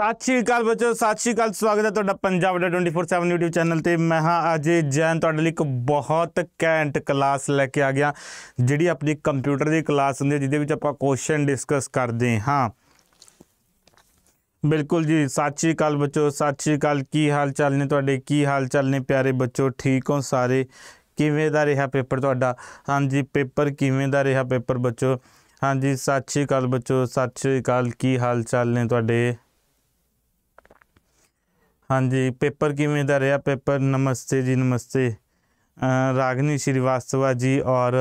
ਸਤਿ ਸ਼੍ਰੀ ਅਕਾਲ ਬੱਚੋ ਸਤਿ ਸ਼੍ਰੀ ਅਕਾਲ ਸਵਾਗਤ ਹੈ ਤੁਹਾਡਾ ਪੰਜਾਬ ਦਾ 24/7 YouTube ਚੈਨਲ ਤੇ ਮੈਂ ਹਾਂ ਅੱਜ ਜੈਨ ਤੁਹਾਡੇ ਲਈ ਇੱਕ ਬਹੁਤ ਕੈਂਟ ਕਲਾਸ ਲੈ ਕੇ ਆ ਗਿਆ ਜਿਹੜੀ ਆਪਣੀ ਕੰਪਿਊਟਰ ਦੀ ਕਲਾਸ ਹੁੰਦੀ ਹੈ ਜਿਹਦੇ ਵਿੱਚ ਆਪਾਂ ਕੁਐਸਚਨ ਡਿਸਕਸ ਕਰਦੇ ਹਾਂ ਬਿਲਕੁਲ ਜੀ ਸਤਿ ਸ਼੍ਰੀ ਅਕਾਲ ਬੱਚੋ ਸਤਿ ਸ਼੍ਰੀ ਅਕਾਲ ਕੀ ਹਾਲ ਚਾਲ ਨੇ ਤੁਹਾਡੇ ਕੀ ਹਾਲ ਚਾਲ ਨੇ ਪਿਆਰੇ ਬੱਚੋ ਠੀਕ ਹੋ ਸਾਰੇ ਕਿਵੇਂ ਦਾ ਰਿਹਾ ਪੇਪਰ ਤੁਹਾਡਾ ਹਾਂਜੀ ਪੇਪਰ ਕਿਵੇਂ ਦਾ ਰਿਹਾ ਪੇਪਰ ਬੱਚੋ ਹਾਂਜੀ ਸਤਿ ਸ਼੍ਰੀ ਅਕਾਲ ਬੱਚੋ ਸਤਿ ਸ਼੍ਰੀ ਅਕਾਲ ਕੀ ਹਾਲ ਚਾਲ ਨੇ ਤੁਹਾਡੇ हाँ जी पेपर ਦਾ रहा पेपर नमस्ते जी नमस्ते रागिनी श्रीवास्तवा जी और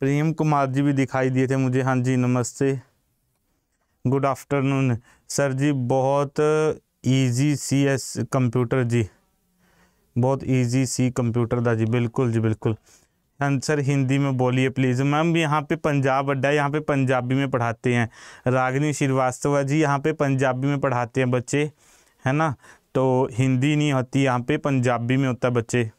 प्रेम कुमार जी भी दिखाई दिए थे मुझे हाँ जी नमस्ते गुड आफ्टरनून सर जी बहुत इजी सी एस कंप्यूटर जी बहुत इजी सी कंप्यूटर था जी बिल्कुल जी बिल्कुल हाँ सर हिंदी में बोलिए प्लीज़ मैम यहाँ पे पंजाब अड्डा है यहाँ पे पंजाबी में पढ़ाते हैं रागनी श्रीवास्तवा जी यहाँ पे पंजाबी में पढ़ाते हैं बच्चे है ना तो हिंदी नहीं होती यहाँ पे पंजाबी में होता बच्चे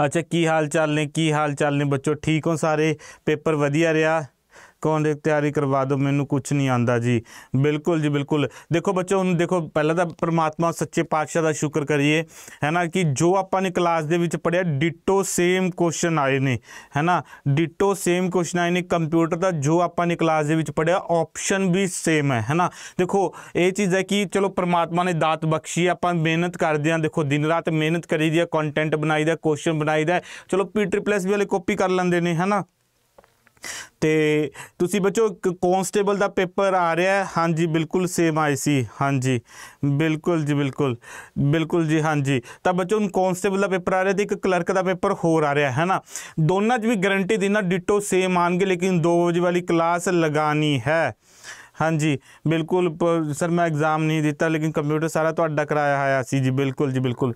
अच्छा की हाल चाल ने की हाल चाल ने बच्चों ठीक हो सारे पेपर वधिया रहा ਕੌਣ ਦੇ ਤਿਆਰੀ ਕਰਵਾ ਦੋ ਮੈਨੂੰ ਕੁਝ ਨਹੀਂ ਆਂਦਾ ਜੀ ਬਿਲਕੁਲ ਜੀ ਬਿਲਕੁਲ ਦੇਖੋ ਬੱਚੋ ਹੁਣ ਦੇਖੋ ਪਹਿਲਾਂ ਤਾਂ ਪ੍ਰਮਾਤਮਾ ਸੱਚੇ ਪਾਤਸ਼ਾਹ ਦਾ ਸ਼ੁਕਰ ਕਰੀਏ ਹੈ ਨਾ ਕਿ ਜੋ ਆਪਾਂ ਨੇ ਕਲਾਸ ਦੇ ਵਿੱਚ ਪੜਿਆ ਡਿਟੋ ਸੇਮ ਕੁਐਸਚਨ ਆਏ ਨੇ ਹੈ ਨਾ ਡਿਟੋ ਸੇਮ ਕੁਐਸਚਨ ਆਏ ਨੇ ਕੰਪਿਊਟਰ ਦਾ ਜੋ ਆਪਾਂ ਨੇ ਕਲਾਸ ਦੇ ਵਿੱਚ ਪੜਿਆ ਆਪਸ਼ਨ ਵੀ ਸੇਮ ਹੈ ਹੈ ਨਾ ਦੇਖੋ ਇਹ ਚੀਜ਼ ਹੈ ਕਿ ਚਲੋ ਪ੍ਰਮਾਤਮਾ ਨੇ ਦਾਤ ਬਖਸ਼ੀ ਆਪਾਂ ਮਿਹਨਤ ਕਰਦੇ ਆਂ ਦੇਖੋ ਦਿਨ ਰਾਤ ਮਿਹਨਤ ਕਰੀਦੀ ਹੈ ਕੰਟੈਂਟ ਬਣਾਈਦਾ ਕੁਐਸਚਨ ਬਣਾਈਦਾ ਚਲੋ ਪੀ ਟ੍ਰਿਪਲ ਐਸ ਵੀ ਵਾਲੇ ਕਾਪੀ ਕਰ ਲੈਂਦੇ ਨੇ ਹੈ ਨਾ ਤੇ ਤੁਸੀਂ ਬੱਚੋ ਕਨਸਟੇਬਲ ਦਾ ਪੇਪਰ ਆ ਰਿਹਾ ਹੈ ਹਾਂਜੀ ਬਿਲਕੁਲ ਸੇਮ ਆਈ ਸੀ ਹਾਂਜੀ ਬਿਲਕੁਲ ਜੀ ਬਿਲਕੁਲ ਬਿਲਕੁਲ ਜੀ ਹਾਂਜੀ ਤਾਂ ਬੱਚੋ ਕਨਸਟੇਬਲ ਦਾ ਪੇਪਰ ਆ ਰਿਹਾ ਤੇ ਇੱਕ ਕਲਰਕ ਦਾ ਪੇਪਰ ਹੋਰ ਆ ਰਿਹਾ ਹੈ ਨਾ ਦੋਨਾਂ 'ਚ ਵੀ ਗਾਰੰਟੀ ਦਿੰਦਾ ਡਿਟੋ ਸੇਮ ਆਣਗੇ ਲੇਕਿਨ 2 ਵਜੇ ਵਾਲੀ ਕਲਾਸ ਲਗਾਣੀ ਹੈ ਹਾਂਜੀ ਬਿਲਕੁਲ ਸਰ ਮੈਂ ਐਗਜ਼ਾਮ ਨਹੀਂ ਦਿੱਤਾ ਲੇਕਿਨ ਕੰਪਿਊਟਰ ਸਾਰਾ ਤੁਹਾਡਾ ਕਰਾਇਆ ਹੋਇਆ ਸੀ ਜੀ ਬਿਲਕੁਲ ਜੀ ਬਿਲਕੁਲ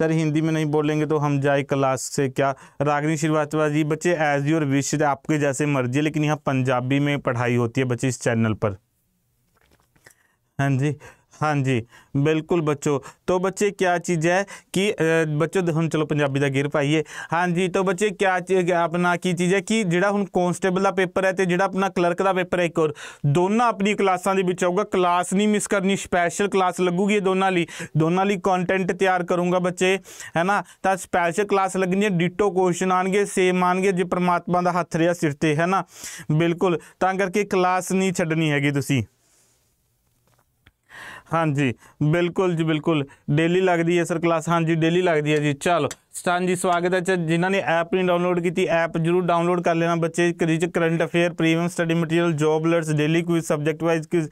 सर हिंदी में नहीं बोलेंगे तो हम जाए क्लास से क्या रागनी श्रीवास्तव जी बच्चे एज योर विश आपके जैसे मर्जी है लेकिन यहाँ पंजाबी में पढ़ाई होती है बच्चे इस चैनल पर हाँ जी ਹਾਂਜੀ ਬਿਲਕੁਲ ਬੱਚੋ बच्चों ਬੱਚੇ ਕੀ ਚੀਜ਼ ਹੈ ਕਿ ਬੱਚੋ ਹੁਣ ਚਲੋ ਪੰਜਾਬੀ ਦਾ ਗੇਰ ਪਾਈਏ ਹਾਂਜੀ जी ਬੱਚੇ ਕੀ ਚੀਜ਼ ਆਪਣਾ ਕੀ ਚੀਜ਼ ਹੈ ਕਿ ਜਿਹੜਾ ਹੁਣ ਕਨਸਟੇਬਲ ਦਾ ਪੇਪਰ ਹੈ ਤੇ ਜਿਹੜਾ ਆਪਣਾ ਕਲਰਕ ਦਾ ਪੇਪਰ ਹੈ ਇੱਕ ਹੋਰ ਦੋਨਾਂ ਆਪਣੀ ਕਲਾਸਾਂ ਦੇ ਵਿੱਚ ਆਊਗਾ ਕਲਾਸ ਨਹੀਂ ਮਿਸ ਕਰਨੀ ਸਪੈਸ਼ਲ ਕਲਾਸ ਲੱਗੂਗੀ ਇਹ ਦੋਨਾਂ ਲਈ ਦੋਨਾਂ ਲਈ ਕੰਟੈਂਟ ਤਿਆਰ ਕਰੂੰਗਾ ਬੱਚੇ ਹੈ ਨਾ ਤਾਂ ਸਪੈਸ਼ਲ ਕਲਾਸ ਲੱਗਣੀ ਹੈ ਡਿਟੋ ਕੁਐਸਚਨ ਆਣਗੇ ਸੇਮ ਆਣਗੇ ਜੇ ਪ੍ਰਮਾਤਮਾ ਦਾ ਹੱਥ ਰਿਹਾ ਸਿਰ ਤੇ ਹੈ ਨਾ ਬਿਲਕੁਲ ਤਾਂ ਕਰਕੇ ਕਲਾਸ ਨਹੀਂ ਛੱਡਣੀ ਹੈਗੀ ਤੁਸੀਂ हाँ जी ਬਿਲਕੁਲ ਜੀ ਬਿਲਕੁਲ ਡੇਲੀ ਲੱਗਦੀ ਹੈ ਸਰ ਕਲਾਸ ਹਾਂ ਜੀ ਡੇਲੀ ਲੱਗਦੀ ਹੈ ਜੀ ਚਲੋ ਸਟਾਨ ਜੀ ਸਵਾਗਤ ਹੈ ਜਿਨ੍ਹਾਂ ਨੇ ਐਪ ਨਹੀਂ ਡਾਊਨਲੋਡ ਕੀਤੀ ਐਪ ਜਰੂਰ ਡਾਊਨਲੋਡ ਕਰ ਲੈਣਾ ਬੱਚੇ ਕਰੀਚ current affair premium study material job alerts daily quiz subject wise quiz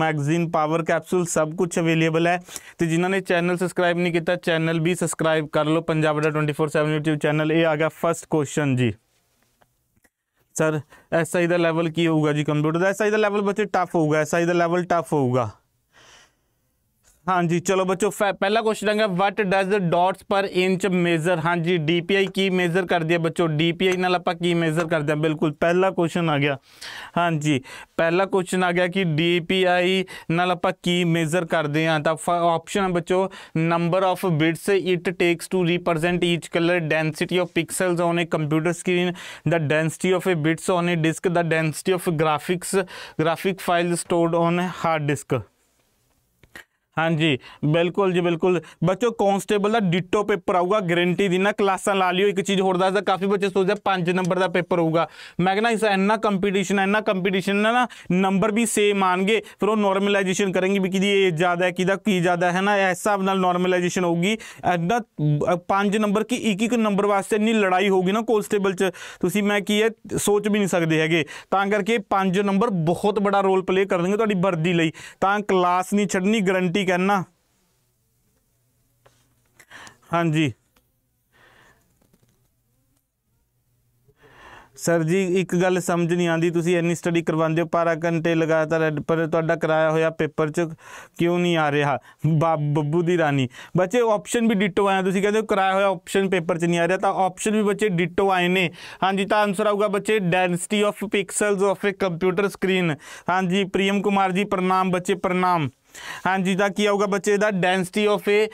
magazine power capsule ਸਭ ਕੁਝ ਅਵੇਲੇਬਲ ਹੈ ਤੇ ਜਿਨ੍ਹਾਂ ਨੇ ਚੈਨਲ ਸਬਸਕ੍ਰਾਈਬ ਨਹੀਂ ਕੀਤਾ ਚੈਨਲ ਵੀ ਸਬਸਕ੍ਰਾਈਬ ਕਰ ਲਓ ਪੰਜਾਬ ਦਾ 24/7 YouTube ਚੈਨਲ ਇਹ ਆ ਗਿਆ ਫਸਟ ਕੁਐਸਚਨ ਜੀ ਸਰ ਐਸਆਈ ਦਾ ਲੈਵਲ ਕੀ ਹੋਊਗਾ ਜੀ ਕੰਪਿਊਟਰ ਦਾ ਐਸਆਈ ਦਾ ਲੈਵਲ ਬੱਚੇ ਟਫ ਹੋਊਗਾ ਐਸਆਈ ਦਾ ਲੈਵਲ ਟਫ ਹੋਊਗਾ हाँ जी चलो बच्चों पहला क्वेश्चन है what does dots per inch measure हाँ जी डीपीआई की मेजर कर दिया बच्चों डीपीआई आई ना की मेजर कर दिया बिल्कुल पहला क्वेश्चन आ गया हाँ जी पहला क्वेश्चन आ गया कि डीपीआई नाल आप की मेजर करते हैं तो ऑप्शन है बच्चों number of bits it takes to represent each colour density of pixel on a computer screen the density of a bits on a disk the density of graphics graphic file stored on hard disk ਹਾਂਜੀ ਬਿਲਕੁਲ ਜੀ ਬਿਲਕੁਲ ਬੱਚੋ constable ਦਾ ditto paper ਆਊਗਾ guarantee ਦੀ ਨਾ ਕਲਾਸਾਂ ਲਾ ਲਿਓ ਇੱਕ ਚੀਜ਼ ਹੋਰ ਦੱਸਦਾ ਕਾਫੀ ਬੱਚੇ ਸੋਚਦੇ ਪੰਜ ਨੰਬਰ ਦਾ ਪੇਪਰ ਹੋਊਗਾ ਮੈਂ ਕਹਿੰਦਾ ਇਸ ਇੰਨਾ ਕੰਪੀਟੀਸ਼ਨ ਇੰਨਾ ਕੰਪੀਟੀਸ਼ਨ ਨਾ ਨਾ ਨੰਬਰ ਵੀ ਸੇਮ ਆਣਗੇ ਫਿਰ ਉਹ ਨਾਰਮਲਾਈਜੇਸ਼ਨ ਕਰਨਗੇ ਵੀ ਕਿਹਦੀ ਏਜ ਜ਼ਿਆਦਾ ਹੈ ਕਿਹਦਾ ਕੀ ਜ਼ਿਆਦਾ ਹੈ ਨਾ ਇਸ ਹਿਸਾਬ ਨਾਲ ਨਾਰਮਲਾਈਜੇਸ਼ਨ ਹੋਊਗੀ ਐਨਾ ਪੰਜ ਨੰਬਰ ਕੀ ਇੱਕ ਇੱਕ ਨੰਬਰ ਵਾਸਤੇ ਇੰਨੀ ਲੜਾਈ ਹੋਊਗੀ ਨਾ ਕੋਨਸਟੇਬਲ 'ਚ ਤੁਸੀਂ ਮੈਂ ਕੀ ਹੈ ਸੋਚ ਵੀ ਨਹੀਂ ਸਕਦੇ ਹੈਗੇ ਤਾਂ ਕਰਕੇ ਪੰਜ ਨੰਬਰ ਬਹੁਤ ਬੜਾ ਰੋਲ ਪਲੇ ਕਰਨਗੇ ਤੁਹਾਡੀ ਵਰਦੀ ਲਈ ਤਾਂ ਕਲਾਸ ਨਹੀਂ ਛੱਡਣੀ ਗਰੰਟੀ ਕਹਿਣਾ ਹਾਂਜੀ ਸਰ ਜੀ ਇੱਕ ਗੱਲ ਸਮਝ ਨਹੀਂ ਆਂਦੀ ਤੁਸੀਂ ਇੰਨੀ ਸਟੱਡੀ ਕਰਵਾਉਂਦੇ ਹੋ ਪਾਰਾ ਘੰਟੇ ਲਗਾਤਾਰ ਪਰ ਤੁਹਾਡਾ ਕਰਾਇਆ ਹੋਇਆ ਪੇਪਰ ਚ ਕਿਉਂ ਨਹੀਂ ਆ ਰਿਹਾ ਬੱਬੂ ਦੀ ਰਾਣੀ ਬੱਚੇ ਆਪਸ਼ਨ ਵੀ ਡਿਟੋ ਆਇਆ ਤੁਸੀਂ ਕਹਿੰਦੇ ਹੋ ਕਰਾਇਆ ਹੋਇਆ ਆਪਸ਼ਨ ਪੇਪਰ ਚ ਨਹੀਂ ਆ ਰਿਹਾ ਤਾਂ ਆਪਸ਼ਨ ਵੀ ਬੱਚੇ ਡਿਟੋ ਆਏ ਨੇ ਹਾਂਜੀ ਤਾਂ ਆਨਸਰ ਆਊਗਾ ਬੱਚੇ density of pixels of a computer screen ਹਾਂਜੀ ਪ੍ਰੀਮ ਕੁਮਾਰ ਜੀ ਪ੍ਰਣਾਮ ਬੱਚੇ ਪ੍ਰਣਾਮ ਹਾਂਜੀ ਤਾਂ ਕੀ ਆਊਗਾ ਬੱਚੇ the density of a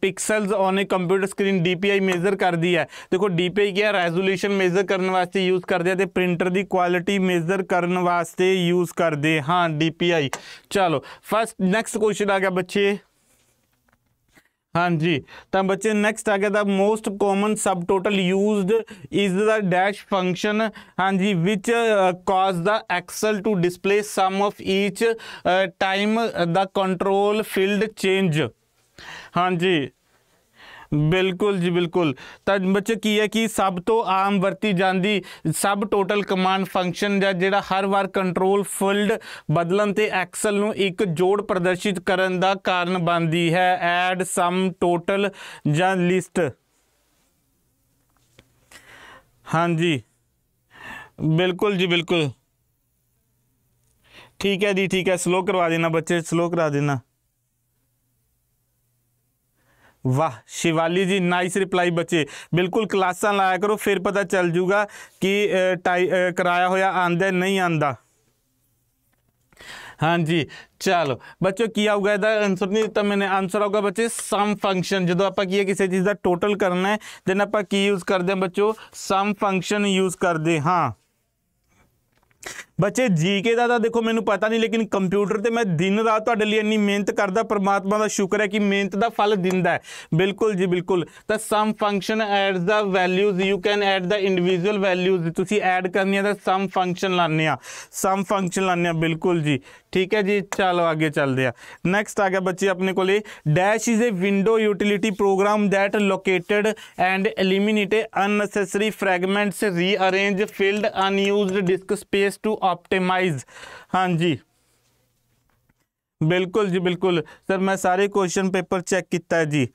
pixels on a computer screen DPI measure ਕਰਦੀ ਹੈ ਦੇਖੋ ਡੀਪੀਆਈ ਕੀ ਹੈ ਰੈਜ਼ੋਲੂਸ਼ਨ ਮੇਜ਼ਰ ਕਰਨ ਵਾਸਤੇ ਯੂਜ਼ ਕਰਦੇ ਆ ਤੇ ਪ੍ਰਿੰਟਰ ਦੀ ਕੁਆਲਿਟੀ ਮੇਜ਼ਰ ਕਰਨ ਵਾਸਤੇ ਯੂਜ਼ ਕਰਦੇ ਹਾਂ ਡੀਪੀਆਈ ਚਲੋ ਫਸਟ ਨੈਕਸਟ ਕੁਐਸਚਨ ਆ ਗਿਆ ਬੱਚੇ ਹਾਂਜੀ ਤਾਂ ਬੱਚੇ ਨੈਕਸਟ ਆ ਗਿਆ the most common subtotal used is the dash function ਹਾਂਜੀ which cause the Excel to display sum of each time the control field change ਹਾਂਜੀ ਬਿਲਕੁਲ ਜੀ ਬਿਲਕੁਲ ਤਾਂ ਬੱਚੇ ਕੀ ਹੈ ਕਿ ਸਭ ਤੋਂ ਆਮ ਵਰਤੀ ਜਾਂਦੀ ਸਭ ਟੋਟਲ ਕਮਾਂਡ ਫੰਕਸ਼ਨ ਜਾਂ ਜਿਹੜਾ ਹਰ ਵਾਰ ਕੰਟਰੋਲ ਫਿਲਡ ਬਦਲਣ ਤੇ ਐਕਸਲ ਨੂੰ ਇੱਕ ਜੋੜ ਪ੍ਰਦਰਸ਼ਿਤ ਕਰਨ ਦਾ ਕਾਰਨ ਬਣਦੀ ਹੈ ਐਡ ਸਮ ਟੋਟਲ ਜਾਂ ਲਿਸਟ ਹਾਂਜੀ ਬਿਲਕੁਲ ਜੀ ਬਿਲਕੁਲ ਠੀਕ ਹੈ ਜੀ ਠੀਕ ਹੈ ਸਲੋ ਕਰਵਾ ਦੇਣਾ ਬੱਚੇ ਸਲੋ ਕਰਾ ਦੇਣਾ ਵਾਹ ਸ਼ਿਵਾਲੀ ਜੀ ਨਾਈਸ ਰਿਪਲਾਈ ਬੱਚੇ ਬਿਲਕੁਲ ਕਲਾਸਾਂ ਲਾਇਆ ਕਰੋ ਫਿਰ ਪਤਾ ਚੱਲ ਜੂਗਾ ਕਿ ਕਰਾਇਆ ਹੋਇਆ ਆਂਦਾ ਨਹੀਂ ਆਂਦਾ ਹਾਂਜੀ ਚਲੋ ਬੱਚੋ ਕੀ ਆਊਗਾ ਇਹਦਾ ਆਨਸਰ ਨਹੀਂ ਦਿੱਤਾ ਮੈਨੇ ਆਨਸਰ ਆਊਗਾ ਬੱਚੇ ਸਮ ਫੰਕਸ਼ਨ ਜਦੋਂ ਆਪਾਂ ਕੀ ਹੈ ਕਿਸੇ ਚੀਜ਼ ਦਾ ਟੋਟਲ ਕਰਨਾ ਹੈ ਦੈਨ ਆਪਾਂ ਕੀ ਯੂਜ਼ ਕਰਦੇ ਹਾਂ ਬੱਚੋ ਸਮ ਫੰਕਸ਼ਨ ਯੂਜ਼ ਕਰਦੇ ਹਾਂ ਬੱਚੇ ਜੀਕੇ ਦਾ ਤਾਂ ਦੇਖੋ ਮੈਨੂੰ ਪਤਾ ਨਹੀਂ ਲੇਕਿਨ ਕੰਪਿਊਟਰ ਤੇ ਮੈਂ ਦਿਨ ਰਾਤ ਤੁਹਾਡੇ ਲਈ ਇੰਨੀ ਮਿਹਨਤ ਕਰਦਾ ਪਰਮਾਤਮਾ ਦਾ ਸ਼ੁਕਰ ਹੈ ਕਿ ਮਿਹਨਤ ਦਾ ਫਲ ਦਿੰਦਾ ਹੈ ਬਿਲਕੁਲ ਜੀ ਬਿਲਕੁਲ ਤਾਂ sum function adds the values you can add the individual values ਤੁਸੀਂ ਐਡ ਕਰਨੀਆਂ ਤਾਂ ਸਮ ਫੰਕਸ਼ਨ ਲਾਣੇ ਆ ਸਮ ਫੰਕਸ਼ਨ ਲਾਣੇ ਆ ਬਿਲਕੁਲ ਜੀ ਠੀਕ ਹੈ ਜੀ ਚਲੋ ਅੱਗੇ ਚੱਲਦੇ ਆ ਨੈਕਸਟ ਆ ਗਿਆ ਬੱਚੇ ਆਪਣੇ ਕੋਲੇ dash is a window utility program that located and eliminate unnecessary fragments rearrange filled unused disk space to optimise ਹਾਂਜੀ ਬਿਲਕੁਲ ਜੀ ਬਿਲਕੁਲ ਸਰ ਮੈਂ ਸਾਰੇ ਕੁਐਸਚਨ ਪੇਪਰ ਚੈੱਕ ਕੀਤਾ ਜੀ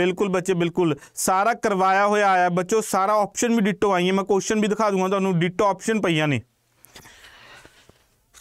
ਬਿਲਕੁਲ ਬੱਚੇ ਬਿਲਕੁਲ ਸਾਰਾ ਕਰਵਾਇਆ ਹੋਇਆ ਆਇਆ ਬੱਚੋ ਸਾਰਾ ਆਪਸ਼ਨ ਵੀ ਡਿਟੋ ਆਈ ਹੈ ਮੈਂ ਕੁਐਸਚਨ ਵੀ ਦਿਖਾ ਦੂੰਗਾ ਤੁਹਾਨੂੰ ਡਿਟੋ ਆਪਸ਼ਨ ਪਈਆਂ ਨੇ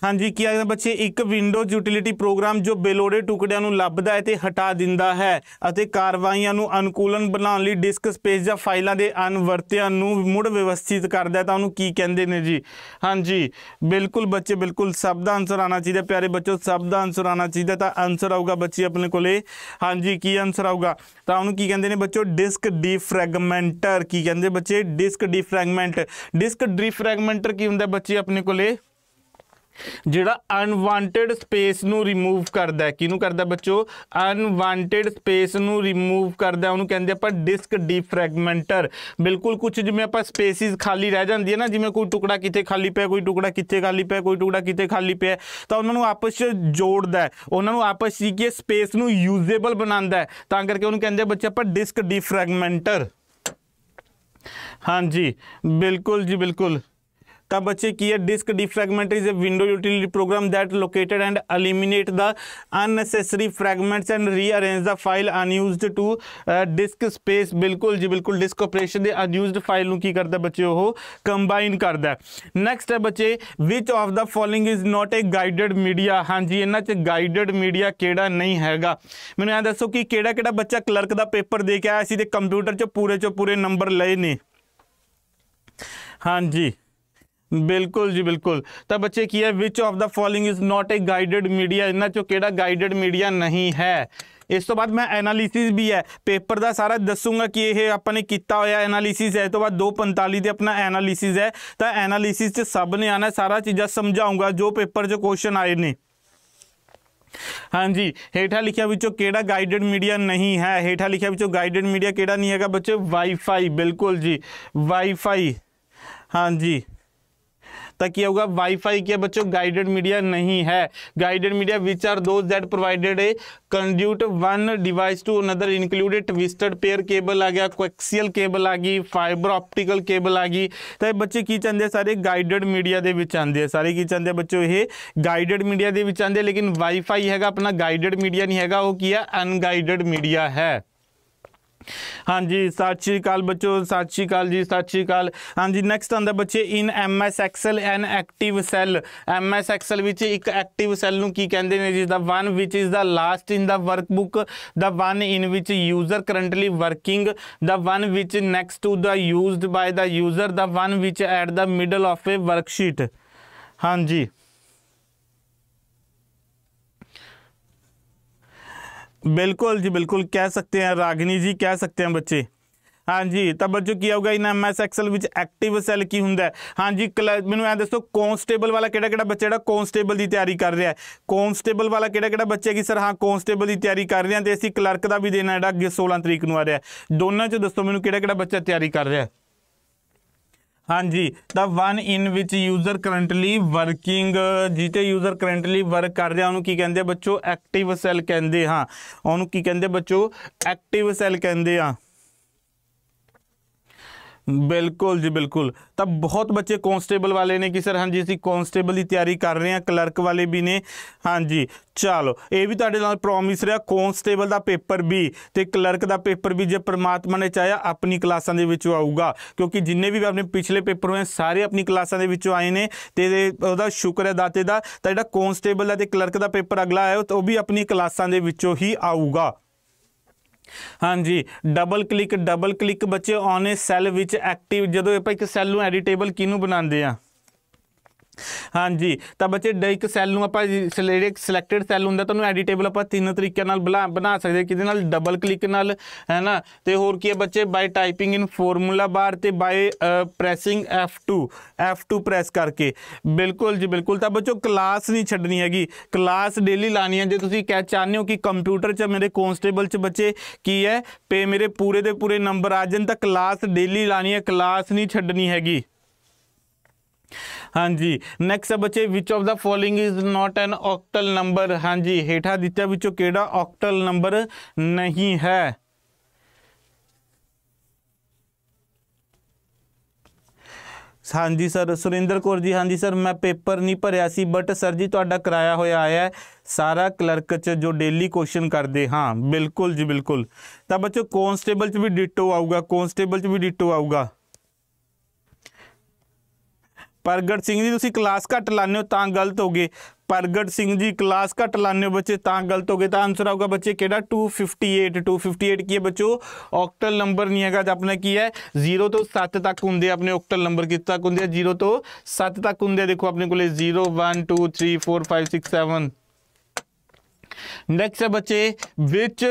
ਹਾਂਜੀ ਕੀ ਆਖਦੇ ਬੱਚੇ ਇੱਕ ਵਿੰਡੋਜ਼ ਯੂਟਿਲਿਟੀ ਪ੍ਰੋਗਰਾਮ ਜੋ ਬੇਲੋੜੇ ਟੁਕੜਿਆਂ ਨੂੰ ਲੱਭਦਾ ਹੈ ਤੇ ਹਟਾ ਦਿੰਦਾ ਹੈ ਅਤੇ ਕਾਰਵਾਈਆਂ ਨੂੰ ਅਨੁਕੂਲਨ ਬਣਾਉਣ ਲਈ ਡਿਸਕ ਸਪੇਸ ਜਾਂ ਫਾਈਲਾਂ ਦੇ ਅਨਵਰਤਿਆਂ ਨੂੰ ਮੁੜ ਵਿਵਸਥਿਤ ਕਰਦਾ ਤਾਂ ਉਹਨੂੰ ਕੀ ਕਹਿੰਦੇ ਨੇ ਜੀ ਹਾਂਜੀ ਬਿਲਕੁਲ ਬੱਚੇ ਬਿਲਕੁਲ ਸਭ ਦਾ ਆਨਸਰ ਆਣਾ ਚਾਹੀਦਾ ਪਿਆਰੇ ਬੱਚੋ ਸਭ ਦਾ ਆਨਸਰ ਆਣਾ ਚਾਹੀਦਾ ਤਾਂ ਆਨਸਰ ਆਊਗਾ ਬੱਚੇ ਆਪਣੇ ਕੋਲੇ ਹਾਂਜੀ ਕੀ ਆਨਸਰ ਆਊਗਾ ਤਾਂ ਉਹਨੂੰ ਕੀ ਕਹਿੰਦੇ ਨੇ ਬੱਚੋ ਡਿਸਕ ਡੀਫ੍ਰੈਗਮੈਂਟਰ ਕੀ ਕਹਿੰਦੇ ਬੱਚੇ ਡਿਸਕ ਡੀਫ੍ਰੈਗਮੈਂਟ ਡਿਸਕ ਡੀਫ੍ਰੈਗਮੈਂਟਰ ਕੀ ਹੁੰਦਾ ਬੱਚੇ ਆਪਣੇ ਕੋਲੇ ਜਿਹੜਾ ਅਨਵਾਂਟਡ ਸਪੇਸ ਨੂੰ ਰਿਮੂਵ ਕਰਦਾ ਹੈ ਕਿਹਨੂੰ ਕਰਦਾ ਬੱਚੋ ਅਨਵਾਂਟਡ ਸਪੇਸ ਨੂੰ ਰਿਮੂਵ ਕਰਦਾ ਉਹਨੂੰ ਕਹਿੰਦੇ ਆਪਾਂ ਡਿਸਕ ਡੀਫ੍ਰੈਗਮੈਂਟਰ ਬਿਲਕੁਲ ਕੁਝ ਜਿਵੇਂ ਆਪਾਂ ਸਪੇਸਿਸ ਖਾਲੀ ਰਹਿ ਜਾਂਦੀ ਹੈ ਨਾ ਜਿਵੇਂ ਕੋਈ ਟੁਕੜਾ ਕਿਤੇ ਖਾਲੀ ਪਿਆ ਕੋਈ ਟੁਕੜਾ ਕਿਤੇ ਖਾਲੀ ਪਿਆ ਕੋਈ ਟੁਕੜਾ ਕਿਤੇ ਖਾਲੀ ਪਿਆ ਤਾਂ ਉਹਨਾਂ ਨੂੰ ਆਪਸ ਵਿੱਚ ਜੋੜਦਾ ਉਹਨਾਂ ਨੂੰ ਆਪਸ ਵਿੱਚ ਸਪੇਸ ਨੂੰ ਯੂਜ਼ੇਬਲ ਬਣਾਉਂਦਾ ਤਾਂ ਕਰਕੇ ਉਹਨੂੰ ਕਹਿੰਦੇ ਬੱਚੇ ਆਪਾਂ ਡਿਸਕ ਡੀਫ੍ਰੈਗਮੈਂਟਰ ਹਾਂਜੀ ਬਿਲਕੁਲ ਜੀ ਬਿਲਕੁਲ ਤਾਂ ਬੱਚੇ ਕੀ ਹੈ disk defragment is a window utility program that located and eliminate the unnecessary fragments and rearrange the file unused to disk space ਬਿਲਕੁਲ ਜੀ ਬਿਲਕੁਲ ਡਿਸਕ ਆਪਰੇਸ਼ਨ ਦੇ ਅਨਯੂਜ਼ਡ ਫਾਈਲ ਨੂੰ ਕੀ ਕਰਦਾ ਬੱਚੇ ਉਹ ਕੰਬਾਈਨ ਕਰਦਾ ਨੈਕਸਟ ਹੈ ਬੱਚੇ which of the following is not a guided media ਹਾਂਜੀ ਇਹਨਾਂ 'ਚ ਗਾਈਡਡ ਮੀਡੀਆ ਕਿਹੜਾ ਨਹੀਂ ਹੈਗਾ ਮੈਨੂੰ ਇਹ ਦੱਸੋ ਕਿ ਕਿਹੜਾ ਕਿਹੜਾ ਬੱਚਾ ਕਲਰਕ ਦਾ ਪੇਪਰ ਦੇ ਕੇ ਆਇਆ ਸੀ ਤੇ ਕੰਪਿਊਟਰ 'ਚ ਪੂਰੇ 'ਚੋਂ ਪੂਰੇ ਨੰਬਰ ਲਏ ਨੇ ਹਾਂਜੀ ਬਿਲਕੁਲ ਜੀ ਬਿਲਕੁਲ ਤਾਂ ਬੱਚੇ ਕੀ ਹੈ which of the following is not a guided media ਇਹਨਾਂ ਚੋਂ ਕਿਹੜਾ ਗਾਈਡਡ ਮੀਡੀਆ ਨਹੀਂ ਹੈ ਇਸ ਤੋਂ ਬਾਅਦ ਮੈਂ ਐਨਾਲਿਸਿਸ ਵੀ ਹੈ ਪੇਪਰ ਦਾ ਸਾਰਾ ਦੱਸੂਗਾ ਕਿ ਇਹ ਆਪਾਂ ਨੇ ਕੀਤਾ ਹੋਇਆ ਐਨਾਲਿਸਿਸ ਹੈ ਇਸ ਤੋਂ ਬਾਅਦ 245 ਤੇ ਆਪਣਾ ਐਨਾਲਿਸਿਸ ਹੈ ਤਾਂ ਐਨਾਲਿਸਿਸ 'ਚ ਸਭ ਨੇ ਆਣਾ ਸਾਰਾ ਚੀਜ਼ਾਂ ਸਮਝਾਉਂਗਾ ਜੋ ਪੇਪਰ 'ਚ ਕੁਐਸਚਨ ਆਏ ਨੇ ਹਾਂਜੀ ਹੇਠਾਂ ਲਿਖਿਆ ਵਿੱਚੋਂ ਕਿਹੜਾ ਗਾਈਡਡ ਮੀਡੀਆ ਨਹੀਂ ਹੈ ਹੇਠਾਂ ਲਿਖਿਆ ਵਿੱਚੋਂ ਗਾਈਡਡ ਮੀਡੀਆ ਕਿਹੜਾ ਨਹੀਂ ਹੈਗਾ ਬੱਚੇ ਵਾਈਫਾਈ ਬਿਲਕੁਲ ਜੀ ਵਾਈਫਾਈ ਹਾਂਜੀ तक क्या होगा वाईफाई क्या बच्चों गाइडेड मीडिया नहीं है guided media which are those that provided a conduit one device to another included twisted pair cable आ गया क्वेक्सियल केबल आ गई फाइबर ऑप्टिकल केबल आ गई तो यह बच्चे की चाहते सारे गाइडेड मीडिया के आते हैं सारे की चाहते बच्चों ये गाइडेड मीडिया के आते लेकिन वाईफाई है अपना गाइडेड मीडिया नहीं है वो की है अनगाइडेड मीडिया है ਹਾਂਜੀ ਸਤਿ ਸ਼੍ਰੀ ਅਕਾਲ ਬੱਚੋ ਸਤਿ ਸ਼੍ਰੀ ਅਕਾਲ ਜੀ ਸਤਿ ਸ਼੍ਰੀ ਅਕਾਲ ਹਾਂਜੀ ਨੈਕਸਟ ਆਂਦਾ ਬੱਚੇ in M S Excel an active cell M S Excel ਵਿੱਚ ਇੱਕ ਐਕਟਿਵ ਸੈੱਲ ਨੂੰ ਕੀ ਕਹਿੰਦੇ ਨੇ ਜਿਸ ਦਾ one which is the last in the workbook the one in which user currently working the one which next to the used by the user the one which at the middle of a worksheet ਹਾਂਜੀ ਬਿਲਕੁਲ ਜੀ ਬਿਲਕੁਲ ਕਹਿ ਸਕਦੇ ਆ ਰਾਗਨੀ ਜੀ ਕਹਿ ਸਕਦੇ ਆ ਬੱਚੇ हाँ ਜੀ ਤਵੱਜੂ ਕੀ ਆਊਗਾ ਇਨ ਐਮਐਸ ਐਕਸਲ ਵਿੱਚ ਐਕਟਿਵ ਸੈੱਲ ਕੀ ਹੁੰਦਾ ਹਾਂ ਜੀ ਮੈਨੂੰ ਐ ਦੱਸੋ ਕਨਸਟੇਬਲ ਵਾਲਾ ਕਿਹੜਾ ਕਿਹੜਾ ਬੱਚਾ ਜਿਹੜਾ ਕਨਸਟੇਬਲ ਦੀ ਤਿਆਰੀ ਕਰ ਰਿਹਾ ਹੈ ਕਨਸਟੇਬਲ ਵਾਲਾ ਕਿਹੜਾ ਕਿਹੜਾ ਬੱਚਾ ਕੀ ਸਰ ਹਾਂ ਕਨਸਟੇਬਲ ਦੀ ਤਿਆਰੀ ਕਰ ਰਿਹਾ ਤੇ ਅਸੀਂ ਕਲਰਕ ਦਾ ਵੀ ਦੇਣਾ ਜਿਹੜਾ 16 ਤਰੀਕ ਨੂੰ ਆ ਰਿਹਾ ਦੋਨਾਂ ਚ ਦੱਸੋ ਮੈਨੂੰ ਕਿਹੜਾ ਕਿਹੜਾ ਬੱਚਾ ਤਿਆਰੀ ਕਰ ਰਿਹਾ ਹੈ ਹਾਂਜੀ ਦਾ one in which user currently working ਜਿੱਤੇ ਯੂਜ਼ਰ ਕਰੰਟਲੀ ਵਰਕ ਕਰ ਰਿਹਾ ਉਹਨੂੰ ਕੀ ਕਹਿੰਦੇ ਬੱਚੋ ਐਕਟਿਵ ਸੈੱਲ ਕਹਿੰਦੇ ਹਾਂ ਉਹਨੂੰ ਕੀ ਕਹਿੰਦੇ ਬੱਚੋ ਐਕਟਿਵ ਸੈੱਲ ਕਹਿੰਦੇ ਆ ਬਿਲਕੁਲ ਜੀ ਬਿਲਕੁਲ ਤਾਂ ਬਹੁਤ ਬੱਚੇ ਕਨਸਟੇਬਲ ਵਾਲੇ ਨੇ ਕਿ ਸਰ ਹਾਂਜੀ ਅਸੀਂ ਕਨਸਟੇਬਲ ਦੀ ਤਿਆਰੀ ਕਰ ਰਹੇ ਹਾਂ ਕਲਰਕ ਵਾਲੇ ਵੀ ਨੇ ਹਾਂਜੀ ਚਲੋ ਇਹ ਵੀ ਤੁਹਾਡੇ ਨਾਲ ਪ੍ਰੋਮਿਸ ਰਿਹਾ ਕਨਸਟੇਬਲ ਦਾ ਪੇਪਰ ਵੀ ਤੇ ਕਲਰਕ ਦਾ ਪੇਪਰ ਵੀ ਜੇ ਪ੍ਰਮਾਤਮਾ ਨੇ ਚਾਹਿਆ ਆਪਣੀ ਕਲਾਸਾਂ ਦੇ ਵਿੱਚੋਂ ਆਊਗਾ ਕਿਉਂਕਿ ਜਿੰਨੇ ਵੀ ਆਪਣੇ ਪਿਛਲੇ ਪੇਪਰ ਹੋਏ ਸਾਰੇ ਆਪਣੀ ਕਲਾਸਾਂ ਦੇ ਵਿੱਚੋਂ ਆਏ ਨੇ ਤੇ ਉਹਦਾ ਸ਼ੁਕਰ ਹੈ ਦਾਤੇ ਦਾ ਤਾਂ ਜਿਹੜਾ ਕਨਸਟੇਬਲ ਦਾ ਤੇ ਕਲਰਕ ਦਾ ਪੇਪਰ ਅਗਲਾ ਆਇਆ ਉਹ ਵੀ ਆਪਣੀ ਕਲਾਸਾਂ ਦੇ ਵਿੱਚੋਂ ਹੀ ਆਊਗਾ ਹਾਂਜੀ ਡਬਲ ਕਲਿੱਕ ਡਬਲ ਕਲਿੱਕ ਬੱਚੇ ਔਨ ਇਸ ਸੈੱਲ ਵਿੱਚ ਐਕਟਿਵ ਜਦੋਂ ਆਪਾਂ ਇੱਕ ਸੈੱਲ ਨੂੰ ਐਡੀਟੇਬਲ ਕਿਨੂੰ ਬਣਾਉਂਦੇ ਆ ਹਾਂਜੀ ਤਾਂ ਬੱਚੇ ਇੱਕ ਸੈੱਲ ਨੂੰ ਆਪਾਂ ਜਿਹੜੇ ਸਿਲੈਕਟਡ ਸੈੱਲ ਹੁੰਦਾ ਤੁਹਾਨੂੰ ਐਡੀਟੇਬਲ ਆਪਾਂ ਤਿੰਨ ਤਰੀਕਿਆਂ ਨਾਲ ਬਣਾ ਸਕਦੇ ਕਿਹਦੇ ਨਾਲ ਡਬਲ ਕਲਿੱਕ ਨਾਲ ਹੈ ਨਾ ਤੇ ਹੋਰ ਕੀ ਹੈ ਬੱਚੇ ਬਾਈ ਟਾਈਪਿੰਗ ਇਨ ਫਾਰਮੂਲਾ ਬਾਰ ਤੇ ਬਾਈ ਪ੍ਰੈਸਿੰਗ F2 F2 ਪ੍ਰੈਸ ਕਰਕੇ ਬਿਲਕੁਲ ਜੀ ਬਿਲਕੁਲ ਤਾਂ ਬੱਚੋ ਕਲਾਸ ਨਹੀਂ ਛੱਡਣੀ ਹੈਗੀ ਕਲਾਸ ਡੇਲੀ ਲਾਣੀ ਹੈ ਜੇ ਤੁਸੀਂ ਕਹਿ ਚਾਹੁੰਦੇ ਹੋ ਕਿ ਕੰਪਿਊਟਰ 'ਚ ਮੇਰੇ ਕਨਸਟੇਬਲ 'ਚ ਬੱਚੇ ਕੀ ਹੈ ਪੇ ਮੇਰੇ ਪੂਰੇ ਦੇ ਪੂਰੇ ਨੰਬਰ ਆ ਜਾਣ ਤਾਂ ਕਲਾਸ ਡੇਲੀ ਲਾਣੀ ਹੈ ਕਲਾਸ ਨਹੀਂ ਛੱਡਣੀ ਹੈਗੀ ਹਾਂਜੀ ਨੈਕਸਟ ਬੱਚੇ which of the following is not an octal number ਹਾਂਜੀ ਹੇਠਾਂ ਦਿੱਤਾ ਵਿੱਚੋਂ ਕਿਹੜਾ ਆਕਟਲ ਨੰਬਰ ਨਹੀਂ ਹੈ ਹਾਂਜੀ ਸਰ ਸੁਰਿੰਦਰ ਕੌਰ ਜੀ ਹਾਂਜੀ ਸਰ ਮੈਂ ਪੇਪਰ ਨਹੀਂ ਭਰਿਆ ਸੀ ਬਟ ਸਰ ਜੀ ਤੁਹਾਡਾ ਕਰਾਇਆ ਹੋਇਆ ਆਇਆ ਸਾਰਾ ਕਲਰਕ ਚ ਜੋ ਡੇਲੀ ਕੁਐਸਚਨ ਕਰਦੇ ਹਾਂ ਬਿਲਕੁਲ ਜੀ ਬਿਲਕੁਲ ਤਾਂ ਬੱਚੋ ਕਨਸਟੇਬਲ ਚ ਵੀ ਡਿਟੋ ਆਊਗਾ ਕਨਸਟੇਬਲ ਚ ਵੀ ਡਿਟੋ ਆਊਗਾ ਪ੍ਰਗਟ ਸਿੰਘ ਜੀ ਤੁਸੀਂ ਕਲਾਸ ਘੱਟ ਲਾਣੇ ਹੋ ਤਾਂ ਗਲਤ ਹੋਗੇ ਪ੍ਰਗਟ ਸਿੰਘ ਜੀ ਕਲਾਸ ਘੱਟ ਲਾਣੇ ਹੋ ਬੱਚੇ ਤਾਂ ਗਲਤ ਹੋਗੇ ਤਾਂ ਆਨਸਰ ਆਊਗਾ ਬੱਚੇ ਕਿਹੜਾ 258 258 ਕੀ ਹੈ ਬੱਚੋ ਆਕਟਲ ਨੰਬਰ ਨਹੀਂ ਹੈਗਾ ਆਪਣੇ ਕੀ ਹੈ 0 ਤੋਂ 7 ਤੱਕ ਹੁੰਦੇ ਆਪਣੇ ਆਕਟਲ ਨੰਬਰ ਕਿੰਨੇ ਤੱਕ ਹੁੰਦੇ ਆ 0 ਤੋਂ 7 ਤੱਕ ਹੁੰਦੇ ਦੇਖੋ ਆਪਣੇ ਕੋਲੇ 0 1 2 3 4 5 6 7 ਨੈਕਸਟ है बच्चे which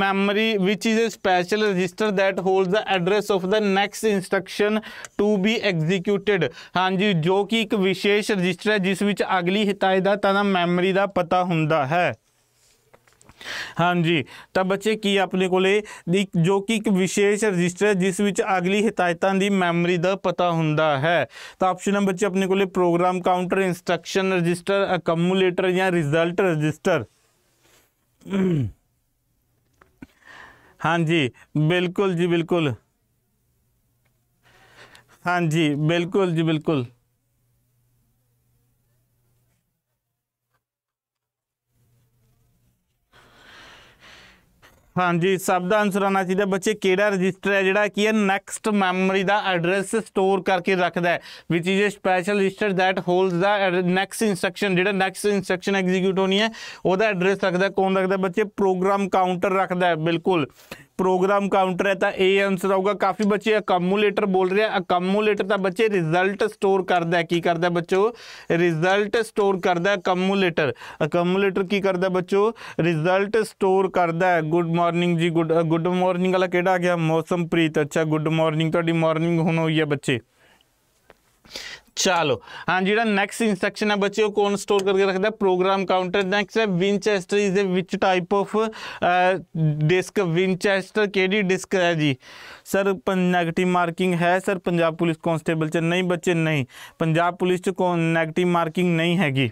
memory which is a special register that hold the address of the next instruction to be executed ਹਾਂਜੀ ਜੋ ਕਿ ਇੱਕ ਵਿਸ਼ੇਸ਼ ਰਜਿਸਟਰ ਹੈ ਜਿਸ ਵਿੱਚ ਅਗਲੀ ਹਿਦਾਇਤਾਂ ਦਾ ਤਾਂ ਮੈਮਰੀ ਦਾ ਪਤਾ ਹੁੰਦਾ ਹੈ ਹਾਂਜੀ ਤਾਂ ਬੱਚੇ ਕੀ ਆਪਣੇ ਕੋਲੇ ਜੋ ਕਿ ਇੱਕ ਵਿਸ਼ੇਸ਼ ਰਜਿਸਟਰ ਜਿਸ ਵਿੱਚ ਅਗਲੀ ਹਦਾਇਤਾਂ ਦੀ ਮੈਮਰੀ ਦਾ ਪਤਾ ਹੁੰਦਾ ਹੈ ਤਾਂ ਆਪਸ਼ਨ ਨੰਬਰ 'ਚ ਆਪਣੇ ਕੋਲੇ program counter instruction register accumulator ਜਾਂ ਰਿਜ਼ਲਟ ਰਜਿਸਟਰ ਹਾਂਜੀ ਬਿਲਕੁਲ ਜੀ ਬਿਲਕੁਲ ਹਾਂਜੀ ਬਿਲਕੁਲ ਜੀ ਬਿਲਕੁਲ ਹਾਂਜੀ ਸਭ ਦਾ ਆਨਸਰ ਆਣਾ ਚਾਹੀਦਾ ਬੱਚੇ ਕਿਹੜਾ ਰਜਿਸਟਰ ਹੈ ਜਿਹੜਾ ਕੀ ਹੈ ਨੈਕਸਟ ਮੈਮਰੀ ਦਾ ਐਡਰੈਸ ਸਟੋਰ ਕਰਕੇ ਰੱਖਦਾ ਹੈ which is a special register that holds the next instruction ਜਿਹੜਾ ਨੈਕਸਟ ਇਨਸਟਰਕਸ਼ਨ ਐਗਜ਼ੀਕਿਊਟ ਹੋਣੀ ਹੈ ਉਹਦਾ ਐਡਰੈਸ ਰੱਖਦਾ ਕੌਣ ਰੱਖਦਾ ਬੱਚੇ ਪ੍ਰੋਗਰਾਮ ਕਾਊਂਟਰ ਰੱਖਦਾ ਹੈ ਬਿਲਕੁਲ ਪ੍ਰੋਗਰਾਮ ਕਾਊਂਟਰ ਹੈ ਤਾਂ A ਆਨਸਰ ਆਊਗਾ ਕਾਫੀ ਬੱਚੇ ਅਕਮੂਲੇਟਰ ਬੋਲ ਰਹੇ ਆ ਅਕਮੂਲੇਟਰ ਤਾਂ ਬੱਚੇ ਰਿਜ਼ਲਟ ਸਟੋਰ ਕਰਦਾ ਕੀ ਕਰਦਾ ਬੱਚੋ ਰਿਜ਼ਲਟ ਸਟੋਰ ਕਰਦਾ ਅਕਮੂਲੇਟਰ ਅਕਮੂਲੇਟਰ ਕੀ ਕਰਦਾ ਬੱਚੋ ਰਿਜ਼ਲਟ ਸਟੋਰ ਕਰਦਾ ਹੈ ਗੁੱਡ ਮਾਰਨਿੰਗ ਜੀ ਗੁੱਡ ਗੁੱਡ ਮਾਰਨਿੰਗ ਵਾਲਾ ਕਿਹੜਾ ਆ ਗਿਆ ਮੌਸਮਪ੍ਰੀਤ ਅੱਛਾ ਗੁੱਡ ਮਾਰਨਿੰਗ ਤੁਹਾਡੀ ਮਾਰਨਿੰਗ ਹੁਣ ਹੋਈ ਹੈ ਬੱਚੇ चलो हाँ जो नैक्सट इंस्ट्रक्शन है बच्चे कौन स्टोर करके रखता है प्रोग्राम काउंटर नैक्सट है Winchester is a which type of disk Winchester केड़ी डिस्क है जी सर नैगेटिव मार्किंग है सर पंजाब पुलिस कॉन्स्टेबल से नहीं बच्चे नहीं पंजाब पुलिस च नैगेटिव मार्किंग नहीं हैगी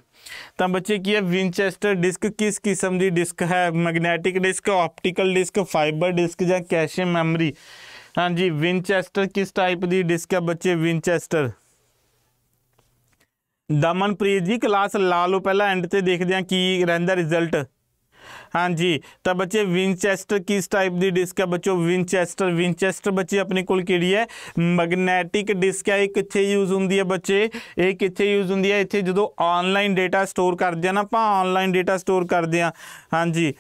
तो बच्चे की है विनचैसटर डिस्क किस किस्म की डिस्क है magnetic disk optical disk fibre disk disk ਜਾਂ ਕੈਸ਼ੀਅਮ ਮੈਮਰੀ ਹਾਂਜੀ ਵਿੰਚੈਸਟਰ ਕਿਸ ਟਾਈਪ ਦੀ ਡਿਸਕ ਹੈ ਬੱਚੇ ਵਿੰਚੈਸਟਰ ਦਮਨਪ੍ਰੀਤ ਜੀ ਕਲਾਸ ਲਾ ਲਓ ਪਹਿਲਾਂ ਐਂਡ ਤੇ ਦੇਖਦੇ ਹਾਂ ਕੀ ਰਹਿੰਦਾ ਰਿਜ਼ਲਟ ਹਾਂਜੀ ਤਾਂ ਬੱਚੇ ਵਿੰਚੈਸਟਰ ਕਿਸ ਟਾਈਪ ਦੀ ਡਿਸਕ ਹੈ ਬੱਚੋ ਵਿੰਚੈਸਟਰ ਵਿੰਚੈਸਟਰ ਬੱਚੇ ਆਪਣੇ ਕੋਲ ਕਿਹੜੀ ਹੈ ਮੈਗਨੈਟਿਕ ਡਿਸਕ ਹੈ ਇਹ ਕਿੱਥੇ ਯੂਜ਼ ਹੁੰਦੀ ਹੈ ਬੱਚੇ ਇਹ ਕਿੱਥੇ ਯੂਜ਼ ਹੁੰਦੀ ਹੈ ਇੱਥੇ ਜਦੋਂ ਆਨਲਾਈਨ ਡਾਟਾ ਸਟੋਰ ਕਰਦੇ ਆ ਨਾ ਆਪਾਂ ਆਨਲਾਈਨ ਡਾਟਾ ਸਟੋਰ ਕਰਦੇ ਆ ਹਾਂਜੀ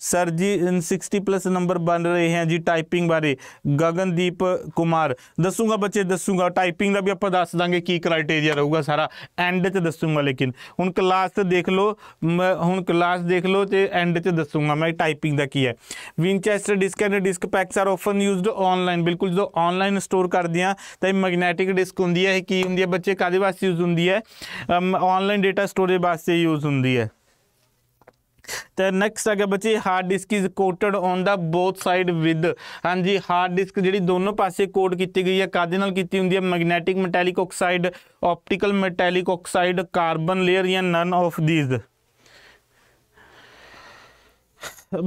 सर जी 60 प्लस नंबर बन रहे हैं ਜੀ ਟਾਈਪਿੰਗ ਬਾਰੇ ਗਗਨਦੀਪ ਕੁਮਾਰ ਦੱਸੂਗਾ ਬੱਚੇ ਦੱਸੂਗਾ ਟਾਈਪਿੰਗ ਦਾ ਵੀ ਆਪਾਂ ਦੱਸ ਦਾਂਗੇ ਕੀ ਕ੍ਰਾਈਟੇਰੀਆ ਰਹੂਗਾ ਸਾਰਾ ਐਂਡ 'ਚ ਦੱਸੂਗਾ ਲੇਕਿਨ ਹੁਣ ਕਲਾਸ ਤੇ ਦੇਖ ਲਓ ਹੁਣ ਕਲਾਸ ਦੇਖ ਲਓ ਤੇ ਐਂਡ 'ਚ ਦੱਸੂਗਾ ਮੈਂ ਟਾਈਪਿੰਗ ਦਾ ਕੀ ਹੈ Winchester disk and disk packs are often used online ਬਿਲਕੁਲ ਜਦੋਂ ਆਨਲਾਈਨ ਸਟੋਰ ਕਰਦੇ ਆ ਤਾਂ ਇਹ ਮੈਗਨੈਟਿਕ ਡਿਸਕ ਹੁੰਦੀ ਹੈ ਇਹ ਕੀ ਹੁੰਦੀ ਹੈ ਬੱਚੇ ਕਾਦੇ ਵਾਸਤੇ ਯੂਜ਼ ਹੁੰਦੀ ਹੈ ਆਨਲਾਈਨ ਡਾਟਾ ਸਟੋਰੇਜ ਵਾਸਤੇ ਯੂਜ਼ ਹੁੰਦੀ ਹੈ ਤੇ ਨੈਕਸਟ ਆ ਗਿਆ ਬੱਚੇ hard disk is coated on the both side with ਹਾਂਜੀ ਹਾਰਡ ਡਿਸਕ ਜਿਹੜੀ ਦੋਨੋਂ ਪਾਸੇ ਕੋਟ ਕੀਤੀ ਗਈ ਹੈ ਕਾਦੇ ਨਾਲ ਕੀਤੀ ਹੁੰਦੀ ਹੈ magnetic metallic oxide optical metallic oxide carbon layer ਜਾਂ ਨਨ ਆਫ ਥੀਸ